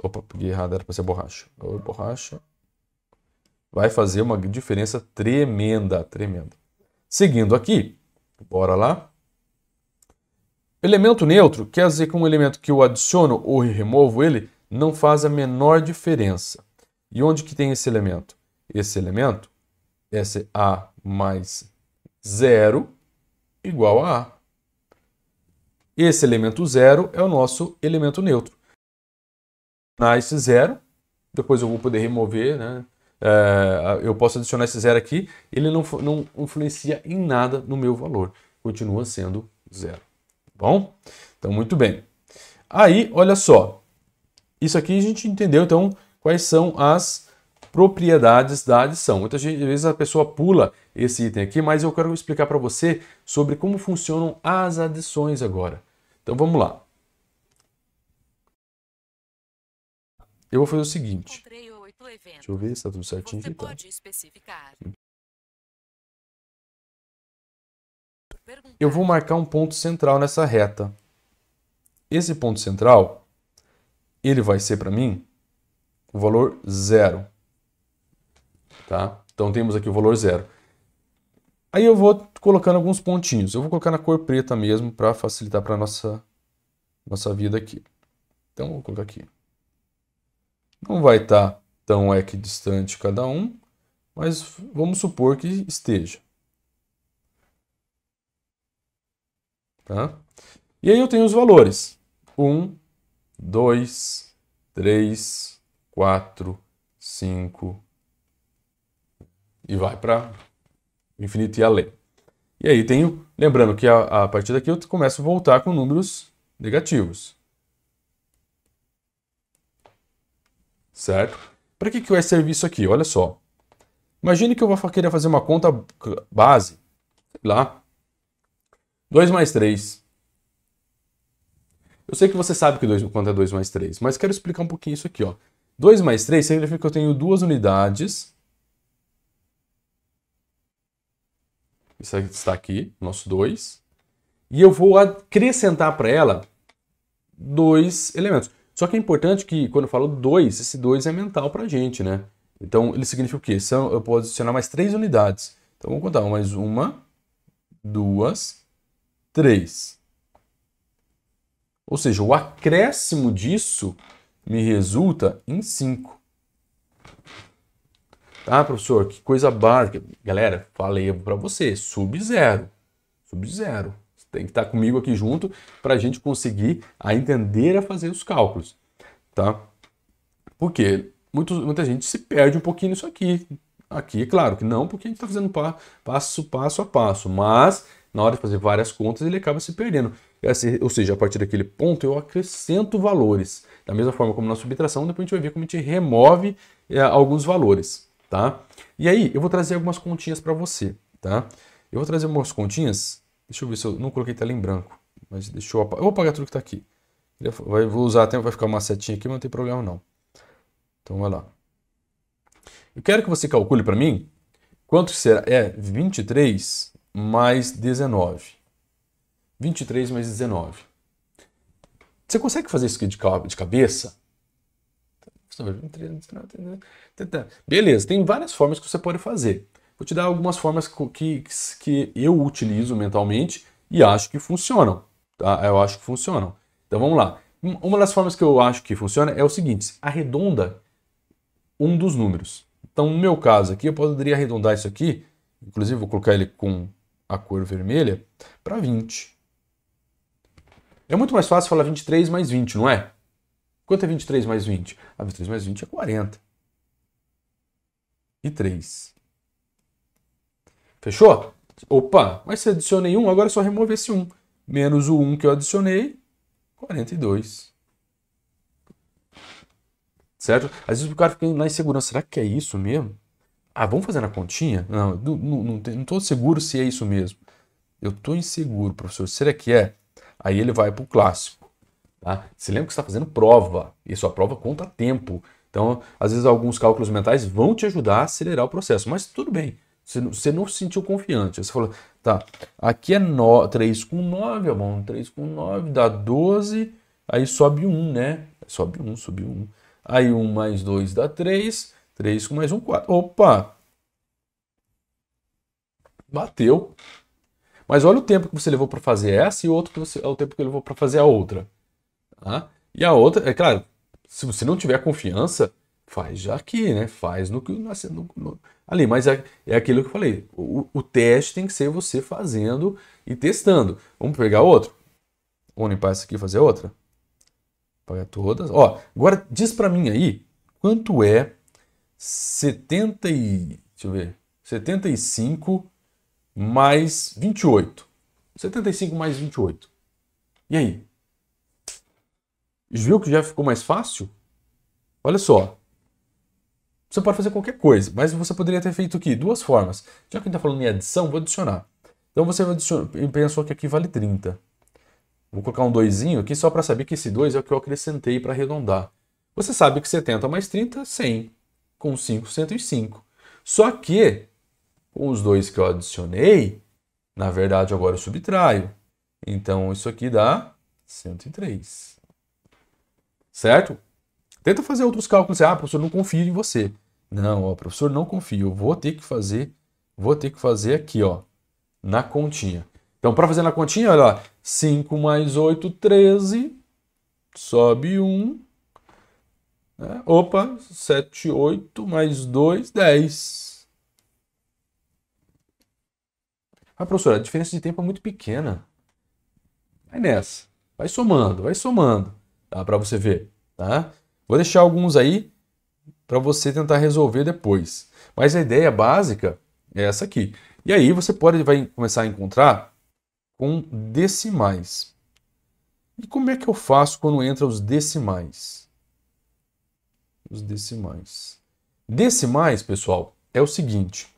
Opa, peguei errado, era para ser borracha. borracha, vai fazer uma diferença tremenda, tremenda. Seguindo aqui, bora lá. Elemento neutro quer dizer que um elemento que eu adiciono ou removo ele não faz a menor diferença. E onde que tem esse elemento? Esse elemento, esse A mais zero igual a A. Esse elemento zero é o nosso elemento neutro. Nice zero, depois eu vou poder remover, né? É, eu posso adicionar esse zero aqui, ele não, não influencia em nada no meu valor. Continua sendo zero. Tá bom? Então, muito bem. Aí, olha só. Isso aqui a gente entendeu, então, quais são as propriedades da adição. Muitas vezes a pessoa pula esse item aqui, mas eu quero explicar para você sobre como funcionam as adições agora. Então vamos lá. Eu vou fazer o seguinte do evento. Deixa eu ver se tá tudo certinho Você aqui, tá. pode especificar. Eu vou marcar um ponto central nessa reta. Esse ponto central, ele vai ser para mim o valor zero. Tá? Então temos aqui o valor zero. Aí eu vou colocando alguns pontinhos. Eu vou colocar na cor preta mesmo para facilitar para nossa nossa vida aqui. Então vou colocar aqui. Não vai estar tá tão equidistante cada um, mas vamos supor que esteja. Tá? E aí eu tenho os valores. 1, 2, 3, 4, 5 e vai para infinito e além. E aí tenho, lembrando que a, a partir daqui eu começo a voltar com números negativos. Certo? Para que, que vai é servir isso aqui? Olha só. Imagine que eu vou querer fazer uma conta base. Sei lá. 2 mais 3. Eu sei que você sabe que 2, quanto é 2 mais 3, mas quero explicar um pouquinho isso aqui. 2 mais 3 significa que eu tenho duas unidades. Isso está aqui, nosso 2. E eu vou acrescentar para ela dois elementos. Só que é importante que, quando eu falo 2, esse 2 é mental para a gente, né? Então, ele significa o quê? São, eu posso adicionar mais três unidades. Então, vamos contar. Mais uma, duas, três. Ou seja, o acréscimo disso me resulta em 5. Tá, professor? Que coisa básica. Galera, falei para você, sub-zero. Sub-zero tem que estar comigo aqui junto para a gente conseguir a entender a fazer os cálculos, tá? Porque muito, muita gente se perde um pouquinho nisso aqui. Aqui, claro que não, porque a gente está fazendo pa, passo, passo a passo, mas na hora de fazer várias contas ele acaba se perdendo. Assim, ou seja, a partir daquele ponto eu acrescento valores. Da mesma forma como na subtração, depois a gente vai ver como a gente remove é, alguns valores, tá? E aí, eu vou trazer algumas continhas para você, tá? Eu vou trazer algumas continhas Deixa eu ver se eu não coloquei tela em branco. Mas deixa eu, apagar. eu vou apagar tudo que está aqui. Vai, vou usar até vai ficar uma setinha aqui, mas não tem problema não. Então vai lá. Eu quero que você calcule para mim quanto será. É 23 mais 19. 23 mais 19. Você consegue fazer isso aqui de cabeça? Beleza, tem várias formas que você pode fazer. Vou te dar algumas formas que, que eu utilizo mentalmente e acho que funcionam. Tá? Eu acho que funcionam. Então vamos lá. Uma das formas que eu acho que funciona é o seguinte: arredonda um dos números. Então, no meu caso aqui, eu poderia arredondar isso aqui, inclusive vou colocar ele com a cor vermelha, para 20. É muito mais fácil falar 23 mais 20, não é? Quanto é 23 mais 20? Ah, 23 mais 20 é 40. E 3. Fechou? Opa, mas se adicionei um agora é só remover esse 1. Menos o 1 que eu adicionei, 42. Certo? Às vezes o cara fica na insegurança, será que é isso mesmo? Ah, vamos fazer na continha? Não, não estou seguro se é isso mesmo. Eu estou inseguro, professor. Será que é? Aí ele vai para o clássico. Tá? Se lembra que você está fazendo prova, e sua prova conta tempo. Então, às vezes, alguns cálculos mentais vão te ajudar a acelerar o processo, mas tudo bem. Você não, você não se sentiu confiante. Você falou, tá, aqui é no, 3 com 9, ó, bom, 3 com 9 dá 12, aí sobe 1, né? Sobe 1, subiu 1. Aí 1 mais 2 dá 3, 3 com mais 1, 4. Opa! Bateu. Mas olha o tempo que você levou para fazer essa e outro que você, é o tempo que levou para fazer a outra. Tá? E a outra, é claro, se você não tiver confiança, faz já aqui, né? Faz no que no, no, ali. Mas é, é aquilo que eu falei: o, o teste tem que ser você fazendo e testando. Vamos pegar outro? Vamos limpar essa aqui e fazer outra? Pagar todas. Ó, agora diz para mim aí quanto é 70 e, deixa eu ver, 75 mais 28. 75 mais 28. E aí? Viu que já ficou mais fácil? Olha só. Você pode fazer qualquer coisa, mas você poderia ter feito aqui Duas formas. Já que a gente está falando em adição, vou adicionar. Então você adiciona, pensou que aqui vale 30. Vou colocar um 2 aqui só para saber que esse 2 é o que eu acrescentei para arredondar. Você sabe que 70 mais 30, 100. Com 5, 105. Só que com os dois que eu adicionei, na verdade agora eu subtraio. Então isso aqui dá 103. Certo? Tenta fazer outros cálculos. Ah, professor, não confio em você. Não, ó, professor, não confio. Eu vou ter que fazer, vou ter que fazer aqui, ó, na continha. Então, para fazer na continha, olha lá, 5 mais 8, 13, sobe 1. Né? Opa, 7, 8, mais 2, 10. Ah, professor, a diferença de tempo é muito pequena. Vai nessa. Vai somando, vai somando. Tá? Para você ver. Tá? Vou deixar alguns aí para você tentar resolver depois. Mas a ideia básica é essa aqui. E aí você pode vai começar a encontrar com decimais. E como é que eu faço quando entra os decimais? Os decimais. Decimais, pessoal, é o seguinte.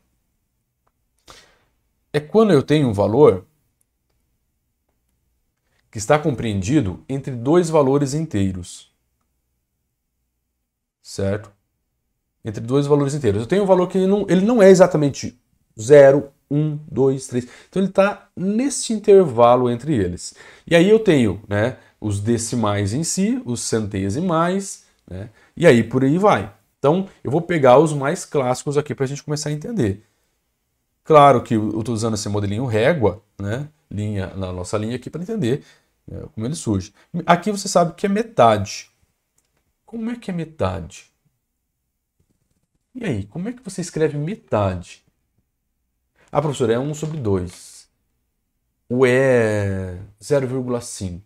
É quando eu tenho um valor que está compreendido entre dois valores inteiros. Certo? entre dois valores inteiros. Eu tenho um valor que ele não, ele não é exatamente 0, 1, 2, 3. Então ele está nesse intervalo entre eles. E aí eu tenho né, os decimais em si, os centesimais, né, e aí por aí vai. Então eu vou pegar os mais clássicos aqui para a gente começar a entender. Claro que eu estou usando esse modelinho régua, né, linha, na nossa linha aqui, para entender né, como ele surge. Aqui você sabe que é metade. Como é que é metade? E aí, como é que você escreve metade? Ah, professor, é 1 sobre 2. O E é 0,5.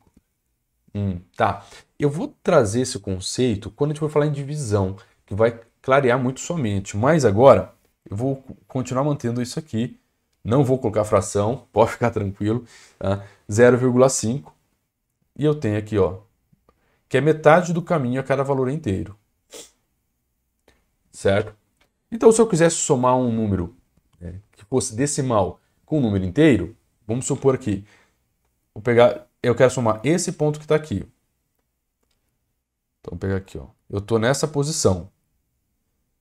Hum, tá. Eu vou trazer esse conceito quando a gente for falar em divisão, que vai clarear muito somente. Mas agora, eu vou continuar mantendo isso aqui. Não vou colocar fração, pode ficar tranquilo. Tá? 0,5. E eu tenho aqui, ó, que é metade do caminho a cada valor inteiro. Certo? Então, se eu quisesse somar um número né, que fosse decimal com um número inteiro, vamos supor aqui, vou pegar, eu quero somar esse ponto que está aqui. Então, vou pegar aqui, ó. eu estou nessa posição.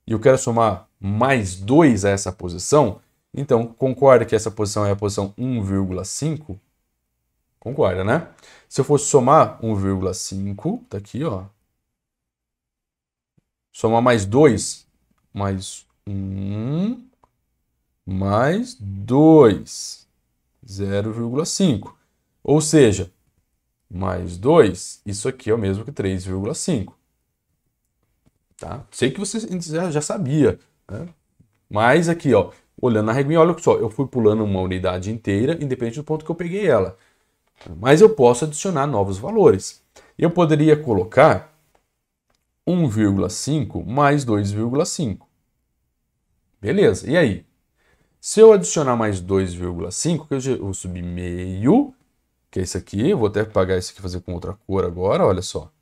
E eu quero somar mais 2 a essa posição, então concorda que essa posição é a posição 1,5? Concorda, né? Se eu fosse somar 1,5, está aqui, ó. Somar mais 2, mais 1, mais 2, 0,5. Ou seja, mais 2, isso aqui é o mesmo que 3,5. Tá? Sei que você já, já sabia, né? Mas aqui, ó, olhando na reguinha, olha só, eu fui pulando uma unidade inteira, independente do ponto que eu peguei ela. Mas eu posso adicionar novos valores. Eu poderia colocar 1,5 mais 2,5. Beleza, e aí? Se eu adicionar mais 2,5, que eu vou subir meio, que é isso aqui, eu vou até pagar isso aqui fazer com outra cor agora, olha só.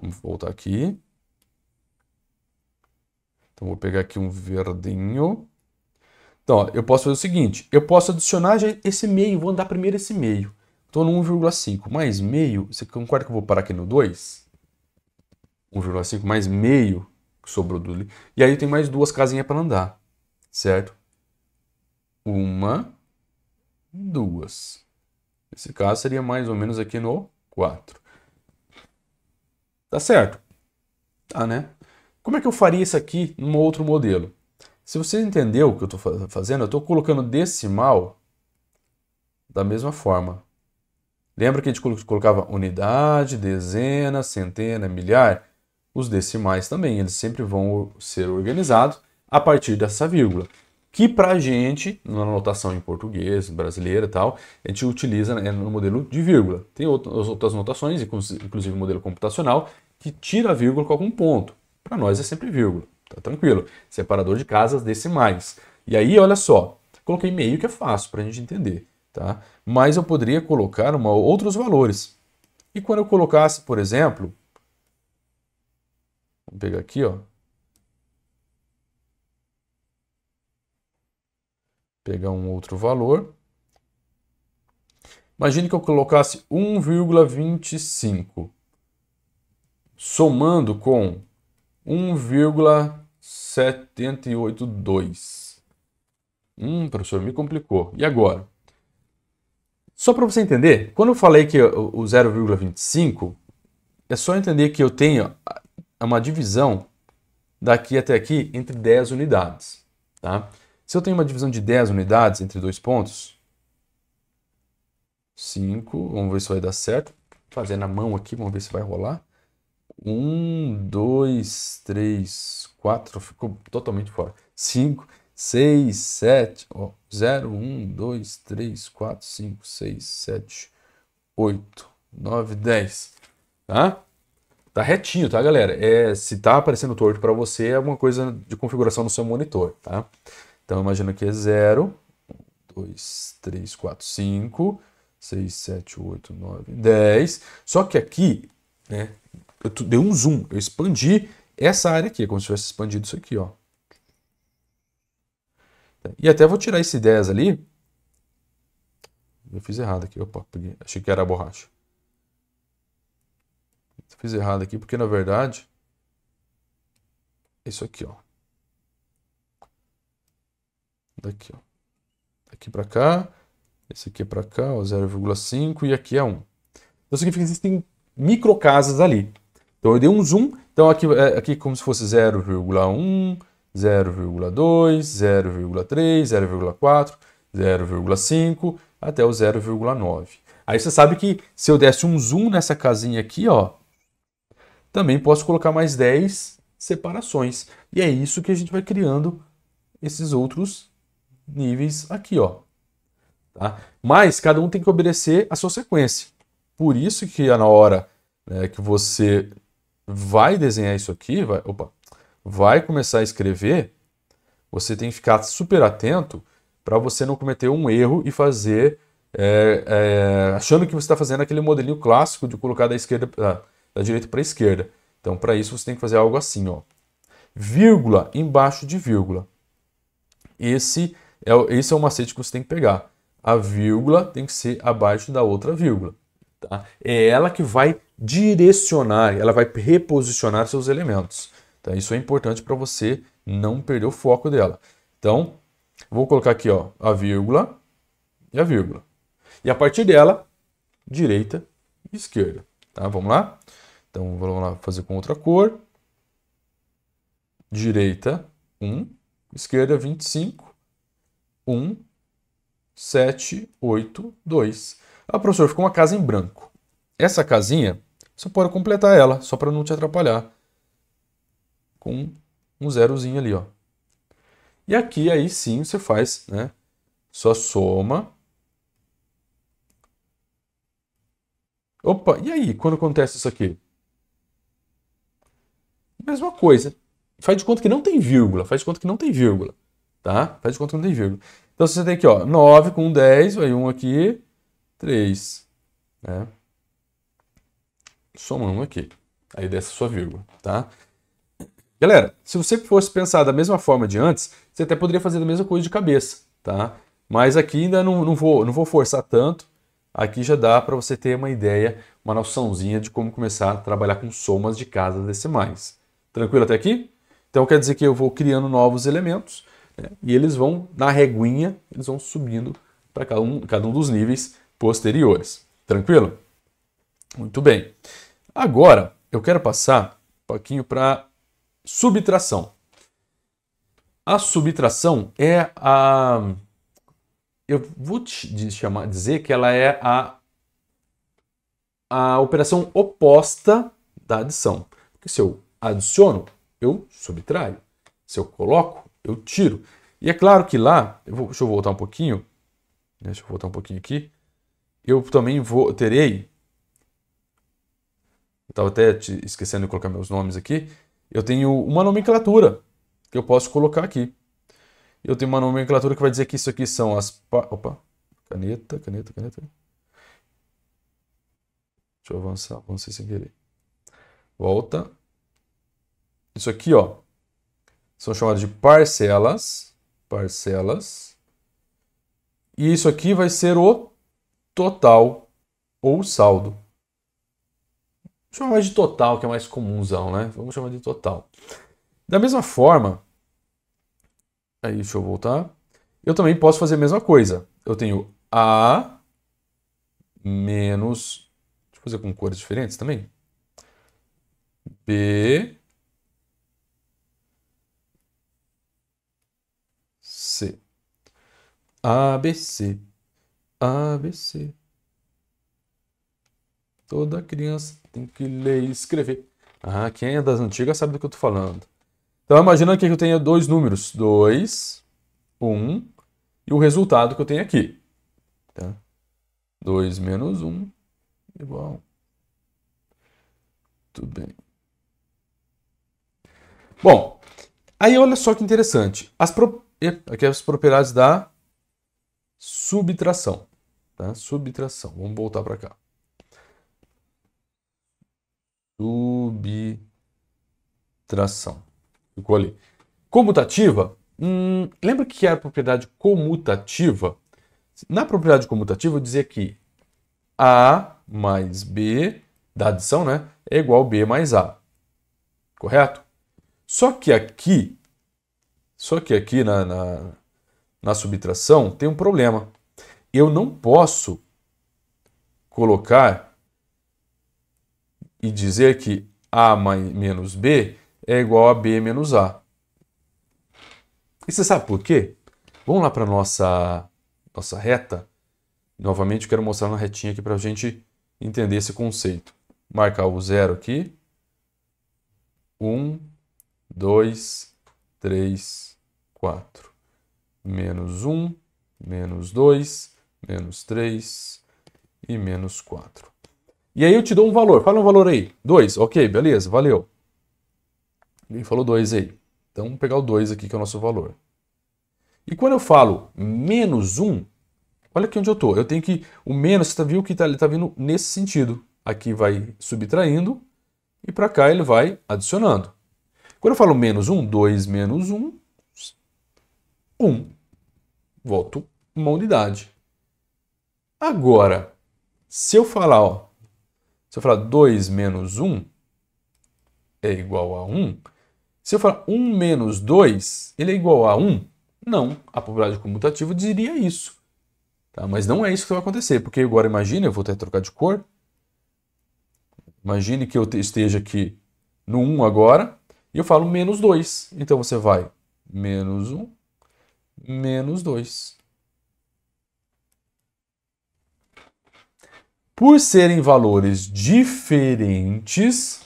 Vamos voltar aqui. Então vou pegar aqui um verdinho. Então, ó, eu posso fazer o seguinte, eu posso adicionar esse meio, vou andar primeiro esse meio. Estou no 1,5 mais meio, você concorda que eu vou parar aqui no 2? 1,5 mais meio sobrou do E aí eu tenho mais duas casinhas para andar, certo? Uma, duas. Esse caso seria mais ou menos aqui no 4. Tá certo? Tá, né? Como é que eu faria isso aqui num outro modelo? Se você entendeu o que eu estou fazendo, eu estou colocando decimal da mesma forma. Lembra que a gente colocava unidade, dezena, centena, milhar? os decimais também. Eles sempre vão ser organizados a partir dessa vírgula. Que para a gente, na notação em português, brasileira e tal, a gente utiliza né, no modelo de vírgula. Tem outras notações, inclusive o modelo computacional, que tira a vírgula com algum ponto. Para nós é sempre vírgula, tá tranquilo. Separador de casas decimais. E aí, olha só, coloquei meio que é fácil para a gente entender, tá? Mas eu poderia colocar uma, outros valores. E quando eu colocasse, por exemplo, Vou pegar aqui, ó. Pegar um outro valor. Imagine que eu colocasse 1,25 somando com 1,782. Hum, professor, me complicou. E agora? Só para você entender, quando eu falei que o 0,25, é só entender que eu tenho é uma divisão daqui até aqui entre 10 unidades. Tá? Se eu tenho uma divisão de 10 unidades entre dois pontos, 5, vamos ver se vai dar certo. fazer na mão aqui, vamos ver se vai rolar. 1, 2, 3, 4, ficou totalmente fora. 5, 6, 7, 0, 1, 2, 3, 4, 5, 6, 7, 8, 9, 10. Tá? Tá retinho, tá, galera? É, se tá aparecendo torto para você, é uma coisa de configuração no seu monitor, tá? Então, imagina que é 0, 2, 3, 4, 5, 6, 7, 8, 9, 10. Só que aqui, né, eu dei um zoom, eu expandi essa área aqui, é como se tivesse expandido isso aqui, ó. E até vou tirar esse 10 ali. Eu fiz errado aqui, opa, peguei. achei que era a borracha fiz errado aqui, porque na verdade, é isso aqui, ó. Daqui, ó. Daqui para cá, esse aqui é para cá, 0,5 e aqui é 1. Então significa que existem microcasas ali. Então eu dei um zoom, então aqui, é, aqui como se fosse 0,1, 0,2, 0,3, 0,4, 0,5 até o 0,9. Aí você sabe que se eu desse um zoom nessa casinha aqui, ó, também posso colocar mais 10 separações. E é isso que a gente vai criando esses outros níveis aqui, ó. Tá? Mas cada um tem que obedecer a sua sequência. Por isso que é na hora né, que você vai desenhar isso aqui, vai, opa, vai começar a escrever, você tem que ficar super atento para você não cometer um erro e fazer é, é, achando que você está fazendo aquele modelinho clássico de colocar da esquerda da direita para a esquerda. Então, para isso, você tem que fazer algo assim, ó. Vírgula embaixo de vírgula. Esse é, esse é o macete que você tem que pegar. A vírgula tem que ser abaixo da outra vírgula. Tá? É ela que vai direcionar, ela vai reposicionar seus elementos. Tá? Isso é importante para você não perder o foco dela. Então, vou colocar aqui ó, a vírgula e a vírgula. E a partir dela, direita e esquerda. Tá? Vamos lá? Então vamos lá fazer com outra cor. Direita 1, esquerda 25, 1, 7, 8, 2. Ah, professor, ficou uma casa em branco. Essa casinha, você pode completar ela, só para não te atrapalhar. Com um zerozinho ali, ó. E aqui, aí sim, você faz, né? Sua soma. Opa, e aí, quando acontece isso aqui? mesma coisa. Faz de conta que não tem vírgula, faz de conta que não tem vírgula, tá? Faz de conta que não tem vírgula. Então você tem aqui, ó, 9 com 10, vai 1 aqui, 3, né? Somando aqui. Aí desce a sua vírgula, tá? Galera, se você fosse pensar da mesma forma de antes, você até poderia fazer a mesma coisa de cabeça, tá? Mas aqui ainda não, não, vou, não vou forçar tanto. Aqui já dá para você ter uma ideia, uma noçãozinha de como começar a trabalhar com somas de casas decimais. Tranquilo até aqui? Então quer dizer que eu vou criando novos elementos né? e eles vão, na reguinha, eles vão subindo para cada um, cada um dos níveis posteriores. Tranquilo? Muito bem. Agora eu quero passar um pouquinho para subtração. A subtração é a. Eu vou te chamar, dizer que ela é a, a operação oposta da adição. Porque se eu adiciono, eu subtraio. Se eu coloco, eu tiro. E é claro que lá, eu vou, deixa eu voltar um pouquinho, né, deixa eu voltar um pouquinho aqui, eu também vou, terei, estava até esquecendo de colocar meus nomes aqui, eu tenho uma nomenclatura que eu posso colocar aqui. Eu tenho uma nomenclatura que vai dizer que isso aqui são as... Opa, caneta, caneta, caneta. Deixa eu avançar, avancei sem querer. Volta. Isso aqui, ó, são chamadas de parcelas, parcelas. E isso aqui vai ser o total ou saldo. Vamos chamar mais de total, que é mais comunzão, né? Vamos chamar de total. Da mesma forma, aí deixa eu voltar. Eu também posso fazer a mesma coisa. Eu tenho a menos, deixa eu fazer com cores diferentes também. B ABC. ABC. Toda criança tem que ler e escrever. Ah, quem é das antigas sabe do que eu tô falando. Então, imagina que eu tenha dois números. 2, 1 um, e o resultado que eu tenho aqui. Tá? 2 menos 1 um, igual. Tudo bem. Bom, aí olha só que interessante. As pro... Aqui as propriedades da subtração. Tá? Subtração. Vamos voltar para cá. Subtração. Ficou ali. Comutativa. Hum, lembra que era a propriedade comutativa? Na propriedade comutativa, eu dizia que A mais B, da adição, né? É igual a B mais A. Correto? Só que aqui, só que aqui na, na na subtração, tem um problema. Eu não posso colocar e dizer que A menos B é igual a B menos A. E você sabe por quê? Vamos lá para a nossa, nossa reta. Novamente, eu quero mostrar uma retinha aqui para a gente entender esse conceito. Marcar o zero aqui. 1, 2, 3, 4 menos 1, menos 2, menos 3 e menos 4. E aí eu te dou um valor. Fala um valor aí. 2. Ok, beleza, valeu. Ele falou 2 aí. Então vamos pegar o 2 aqui, que é o nosso valor. E quando eu falo menos 1, olha aqui onde eu estou. Eu tenho que. O menos, você tá viu que tá, ele está vindo nesse sentido. Aqui vai subtraindo e para cá ele vai adicionando. Quando eu falo menos 1, 2 menos 1, 1 voto uma unidade. Agora, se eu falar, ó, se eu falar 2 menos 1 é igual a 1, se eu falar 1 menos 2, ele é igual a 1? Não, a probabilidade comutativa diria isso. Tá? Mas não é isso que vai acontecer, porque agora imagine, eu vou até trocar de cor, imagine que eu esteja aqui no 1 agora, e eu falo menos 2. Então você vai menos 1, menos 2. Por serem valores diferentes,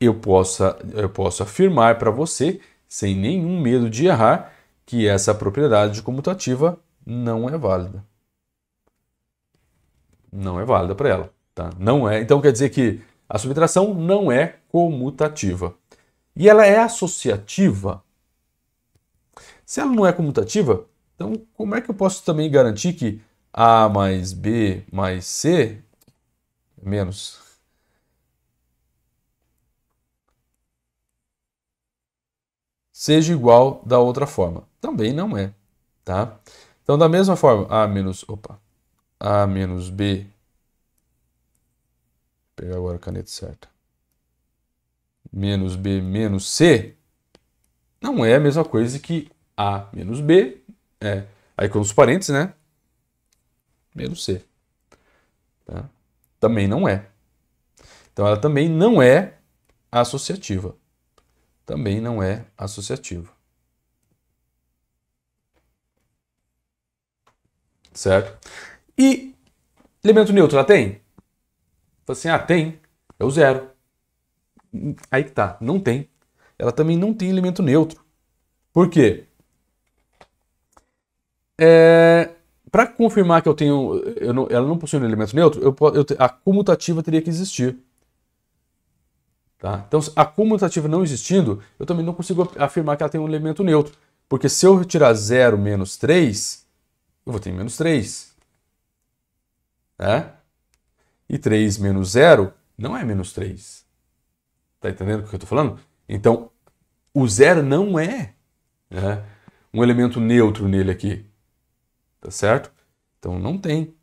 eu posso, eu posso afirmar para você, sem nenhum medo de errar, que essa propriedade comutativa não é válida. Não é válida para ela. Tá? Não é. Então quer dizer que a subtração não é comutativa. E ela é associativa? Se ela não é comutativa, então como é que eu posso também garantir que A mais B mais C é menos seja igual da outra forma? Também não é, tá? Então da mesma forma, A menos, opa, A menos B, vou pegar agora a caneta certa, menos B menos C, não é a mesma coisa que a menos B, é, aí com os parênteses, né? Menos C. Tá? Também não é. Então ela também não é associativa. Também não é associativa. Certo? E elemento neutro ela tem? Fala assim, ah, tem, é o zero. Aí que tá, não tem. Ela também não tem elemento neutro. Por quê? É, para confirmar que eu tenho. Eu não, ela não possui um elemento neutro, eu, eu, a comutativa teria que existir. Tá? Então, a comutativa não existindo, eu também não consigo afirmar que ela tem um elemento neutro. Porque se eu tirar 0 menos 3, eu vou ter menos 3. Né? E 3 menos 0 não é menos 3. Tá entendendo o que eu tô falando? Então, o zero não é né, um elemento neutro nele aqui tá certo? Então não tem.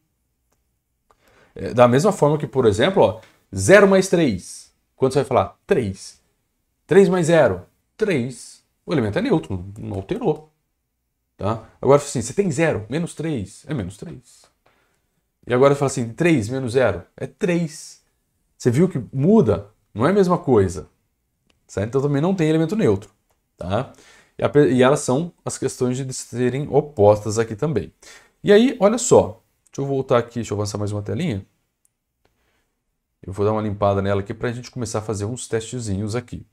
É, da mesma forma que, por exemplo, 0 mais 3. Quando você vai falar? 3. 3 mais 0? 3. O elemento é neutro, não alterou. Tá? Agora, assim, você tem 0, menos 3, é menos 3. E agora fala assim, 3 menos 0, é 3. Você viu que muda, não é a mesma coisa. Certo? Então também não tem elemento neutro. Tá? E, elas são as questões de serem opostas aqui também. E aí, olha só. Deixa eu voltar aqui, deixa eu avançar mais uma telinha. Eu vou dar uma limpada nela aqui para a gente começar a fazer uns testezinhos aqui.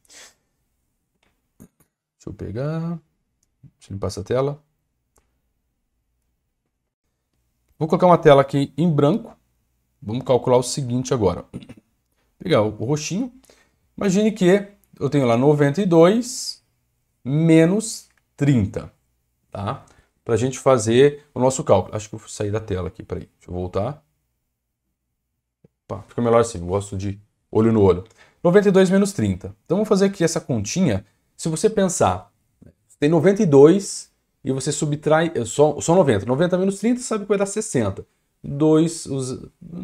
Deixa eu pegar. Deixa eu limpar essa tela. Vou colocar uma tela aqui em branco. Vamos calcular o seguinte agora. Vou pegar o roxinho. Imagine que eu tenho lá 92 menos 30, tá? Para a gente fazer o nosso cálculo. Acho que eu saí da tela aqui, peraí. Deixa eu voltar. Opa, fica melhor assim, eu gosto de olho no olho. 92 menos 30. Então, vamos fazer aqui essa continha. Se você pensar, tem 92 e você subtrai é só, só 90. 90 menos 30, sabe que vai dar 60. 2,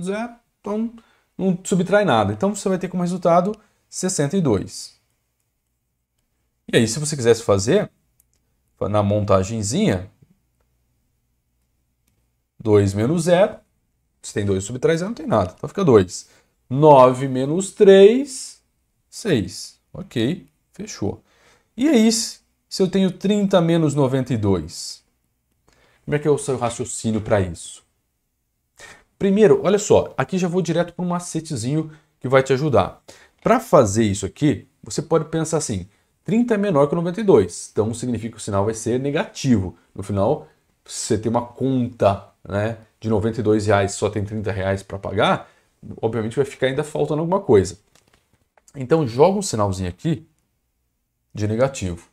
zero, então não subtrai nada. Então, você vai ter como resultado 62. E aí, se você quisesse fazer, na montagenzinha, 2 menos 0, se tem 2 subtrai 0, não tem nada, então fica 2. 9 menos 3, 6. Ok, fechou. E aí, se eu tenho 30 menos 92? Como é que é o seu raciocínio para isso? Primeiro, olha só, aqui já vou direto para um macetezinho que vai te ajudar. Para fazer isso aqui, você pode pensar assim, 30 é menor que 92, então significa que o sinal vai ser negativo. No final, você tem uma conta né, de 92 reais, só tem 30 reais para pagar, obviamente vai ficar ainda faltando alguma coisa. Então joga um sinalzinho aqui de negativo.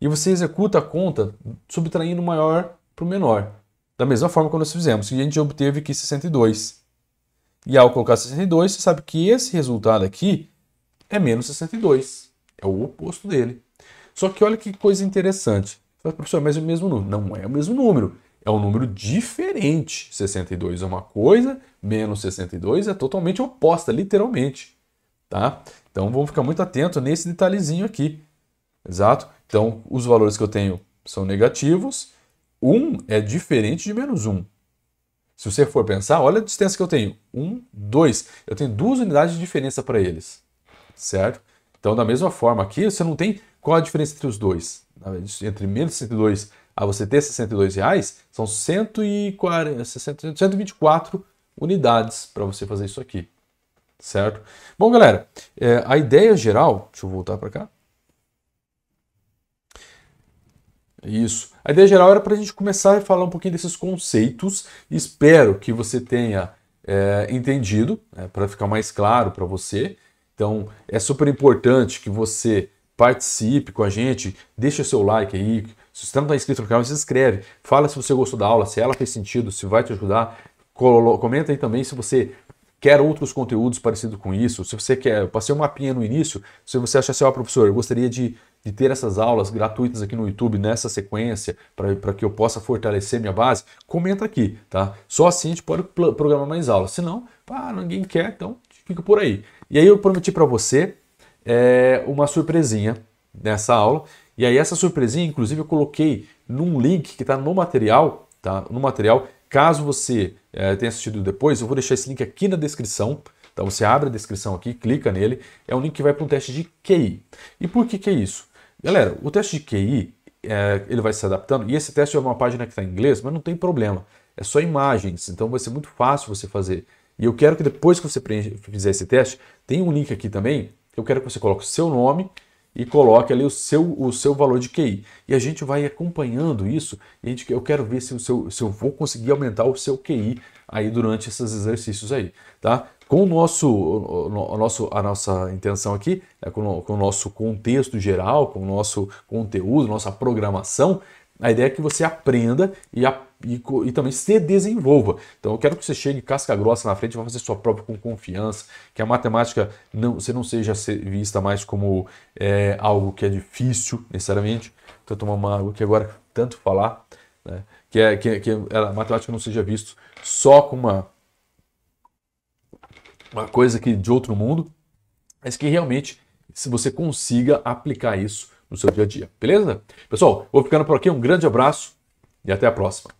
E você executa a conta subtraindo o maior para o menor. Da mesma forma que nós fizemos, que a gente obteve aqui 62. E ao colocar 62, você sabe que esse resultado aqui é menos 62. É o oposto dele. Só que olha que coisa interessante. Você professor, mas é o mesmo número. Não é o mesmo número. É um número diferente. 62 é uma coisa, menos 62 é totalmente oposta, literalmente. Tá? Então vamos ficar muito atento nesse detalhezinho aqui. Exato? Então os valores que eu tenho são negativos. 1 um é diferente de menos 1. Um. Se você for pensar, olha a distância que eu tenho. 1, um, 2. Eu tenho duas unidades de diferença para eles. Certo? Então, da mesma forma, aqui você não tem qual a diferença entre os dois. Entre menos 62 a você ter 62 reais, são 140, 124 unidades para você fazer isso aqui, certo? Bom, galera, é, a ideia geral, deixa eu voltar para cá. Isso. A ideia geral era para a gente começar a falar um pouquinho desses conceitos. Espero que você tenha é, entendido, né, para ficar mais claro para você. Então é super importante que você participe com a gente, o seu like aí. Se você não está inscrito no canal, se inscreve. Fala se você gostou da aula, se ela fez sentido, se vai te ajudar. Comenta aí também se você quer outros conteúdos parecidos com isso. Se você quer, eu passei um mapinha no início, se você achar assim, ó, professor, eu gostaria de, de ter essas aulas gratuitas aqui no YouTube nessa sequência, para que eu possa fortalecer minha base, comenta aqui, tá? Só assim a gente pode programar mais aulas. Se não, ah, ninguém quer, então fica por aí. E aí eu prometi para você é, uma surpresinha nessa aula. E aí essa surpresinha, inclusive, eu coloquei num link que está no material, tá? No material. Caso você é, tenha assistido depois, eu vou deixar esse link aqui na descrição. Então Você abre a descrição aqui, clica nele. É um link que vai para um teste de QI. E por que, que é isso? Galera, o teste de QI é, eh, ele vai se adaptando. E esse teste é uma página que está em inglês, mas não tem problema. É só imagens, então vai ser muito fácil você fazer e eu quero que depois que você fizer esse teste, tem um link aqui também, eu quero que você coloque o seu nome e coloque ali o seu, o seu valor de QI. E a gente vai acompanhando isso e gente, eu quero ver se, o seu, se eu vou conseguir aumentar o seu QI aí durante esses exercícios aí, tá? Com o nosso, o, nosso, a nossa intenção aqui, é com, o, com o nosso contexto geral, com o nosso conteúdo, nossa programação, a ideia é que você aprenda e, a, e, e, também se desenvolva. Então eu quero que você chegue casca grossa na frente, vá fazer sua prova com confiança, que a matemática não, você não seja vista mais como é, algo que é difícil necessariamente. Então, eu tomar uma água que agora tanto falar, né? que, é, que, é, que é, a matemática não seja visto só como uma, uma coisa que de outro mundo, mas que realmente se você consiga aplicar isso no seu dia a dia. Beleza? Pessoal, vou ficando por aqui. Um grande abraço e até a próxima.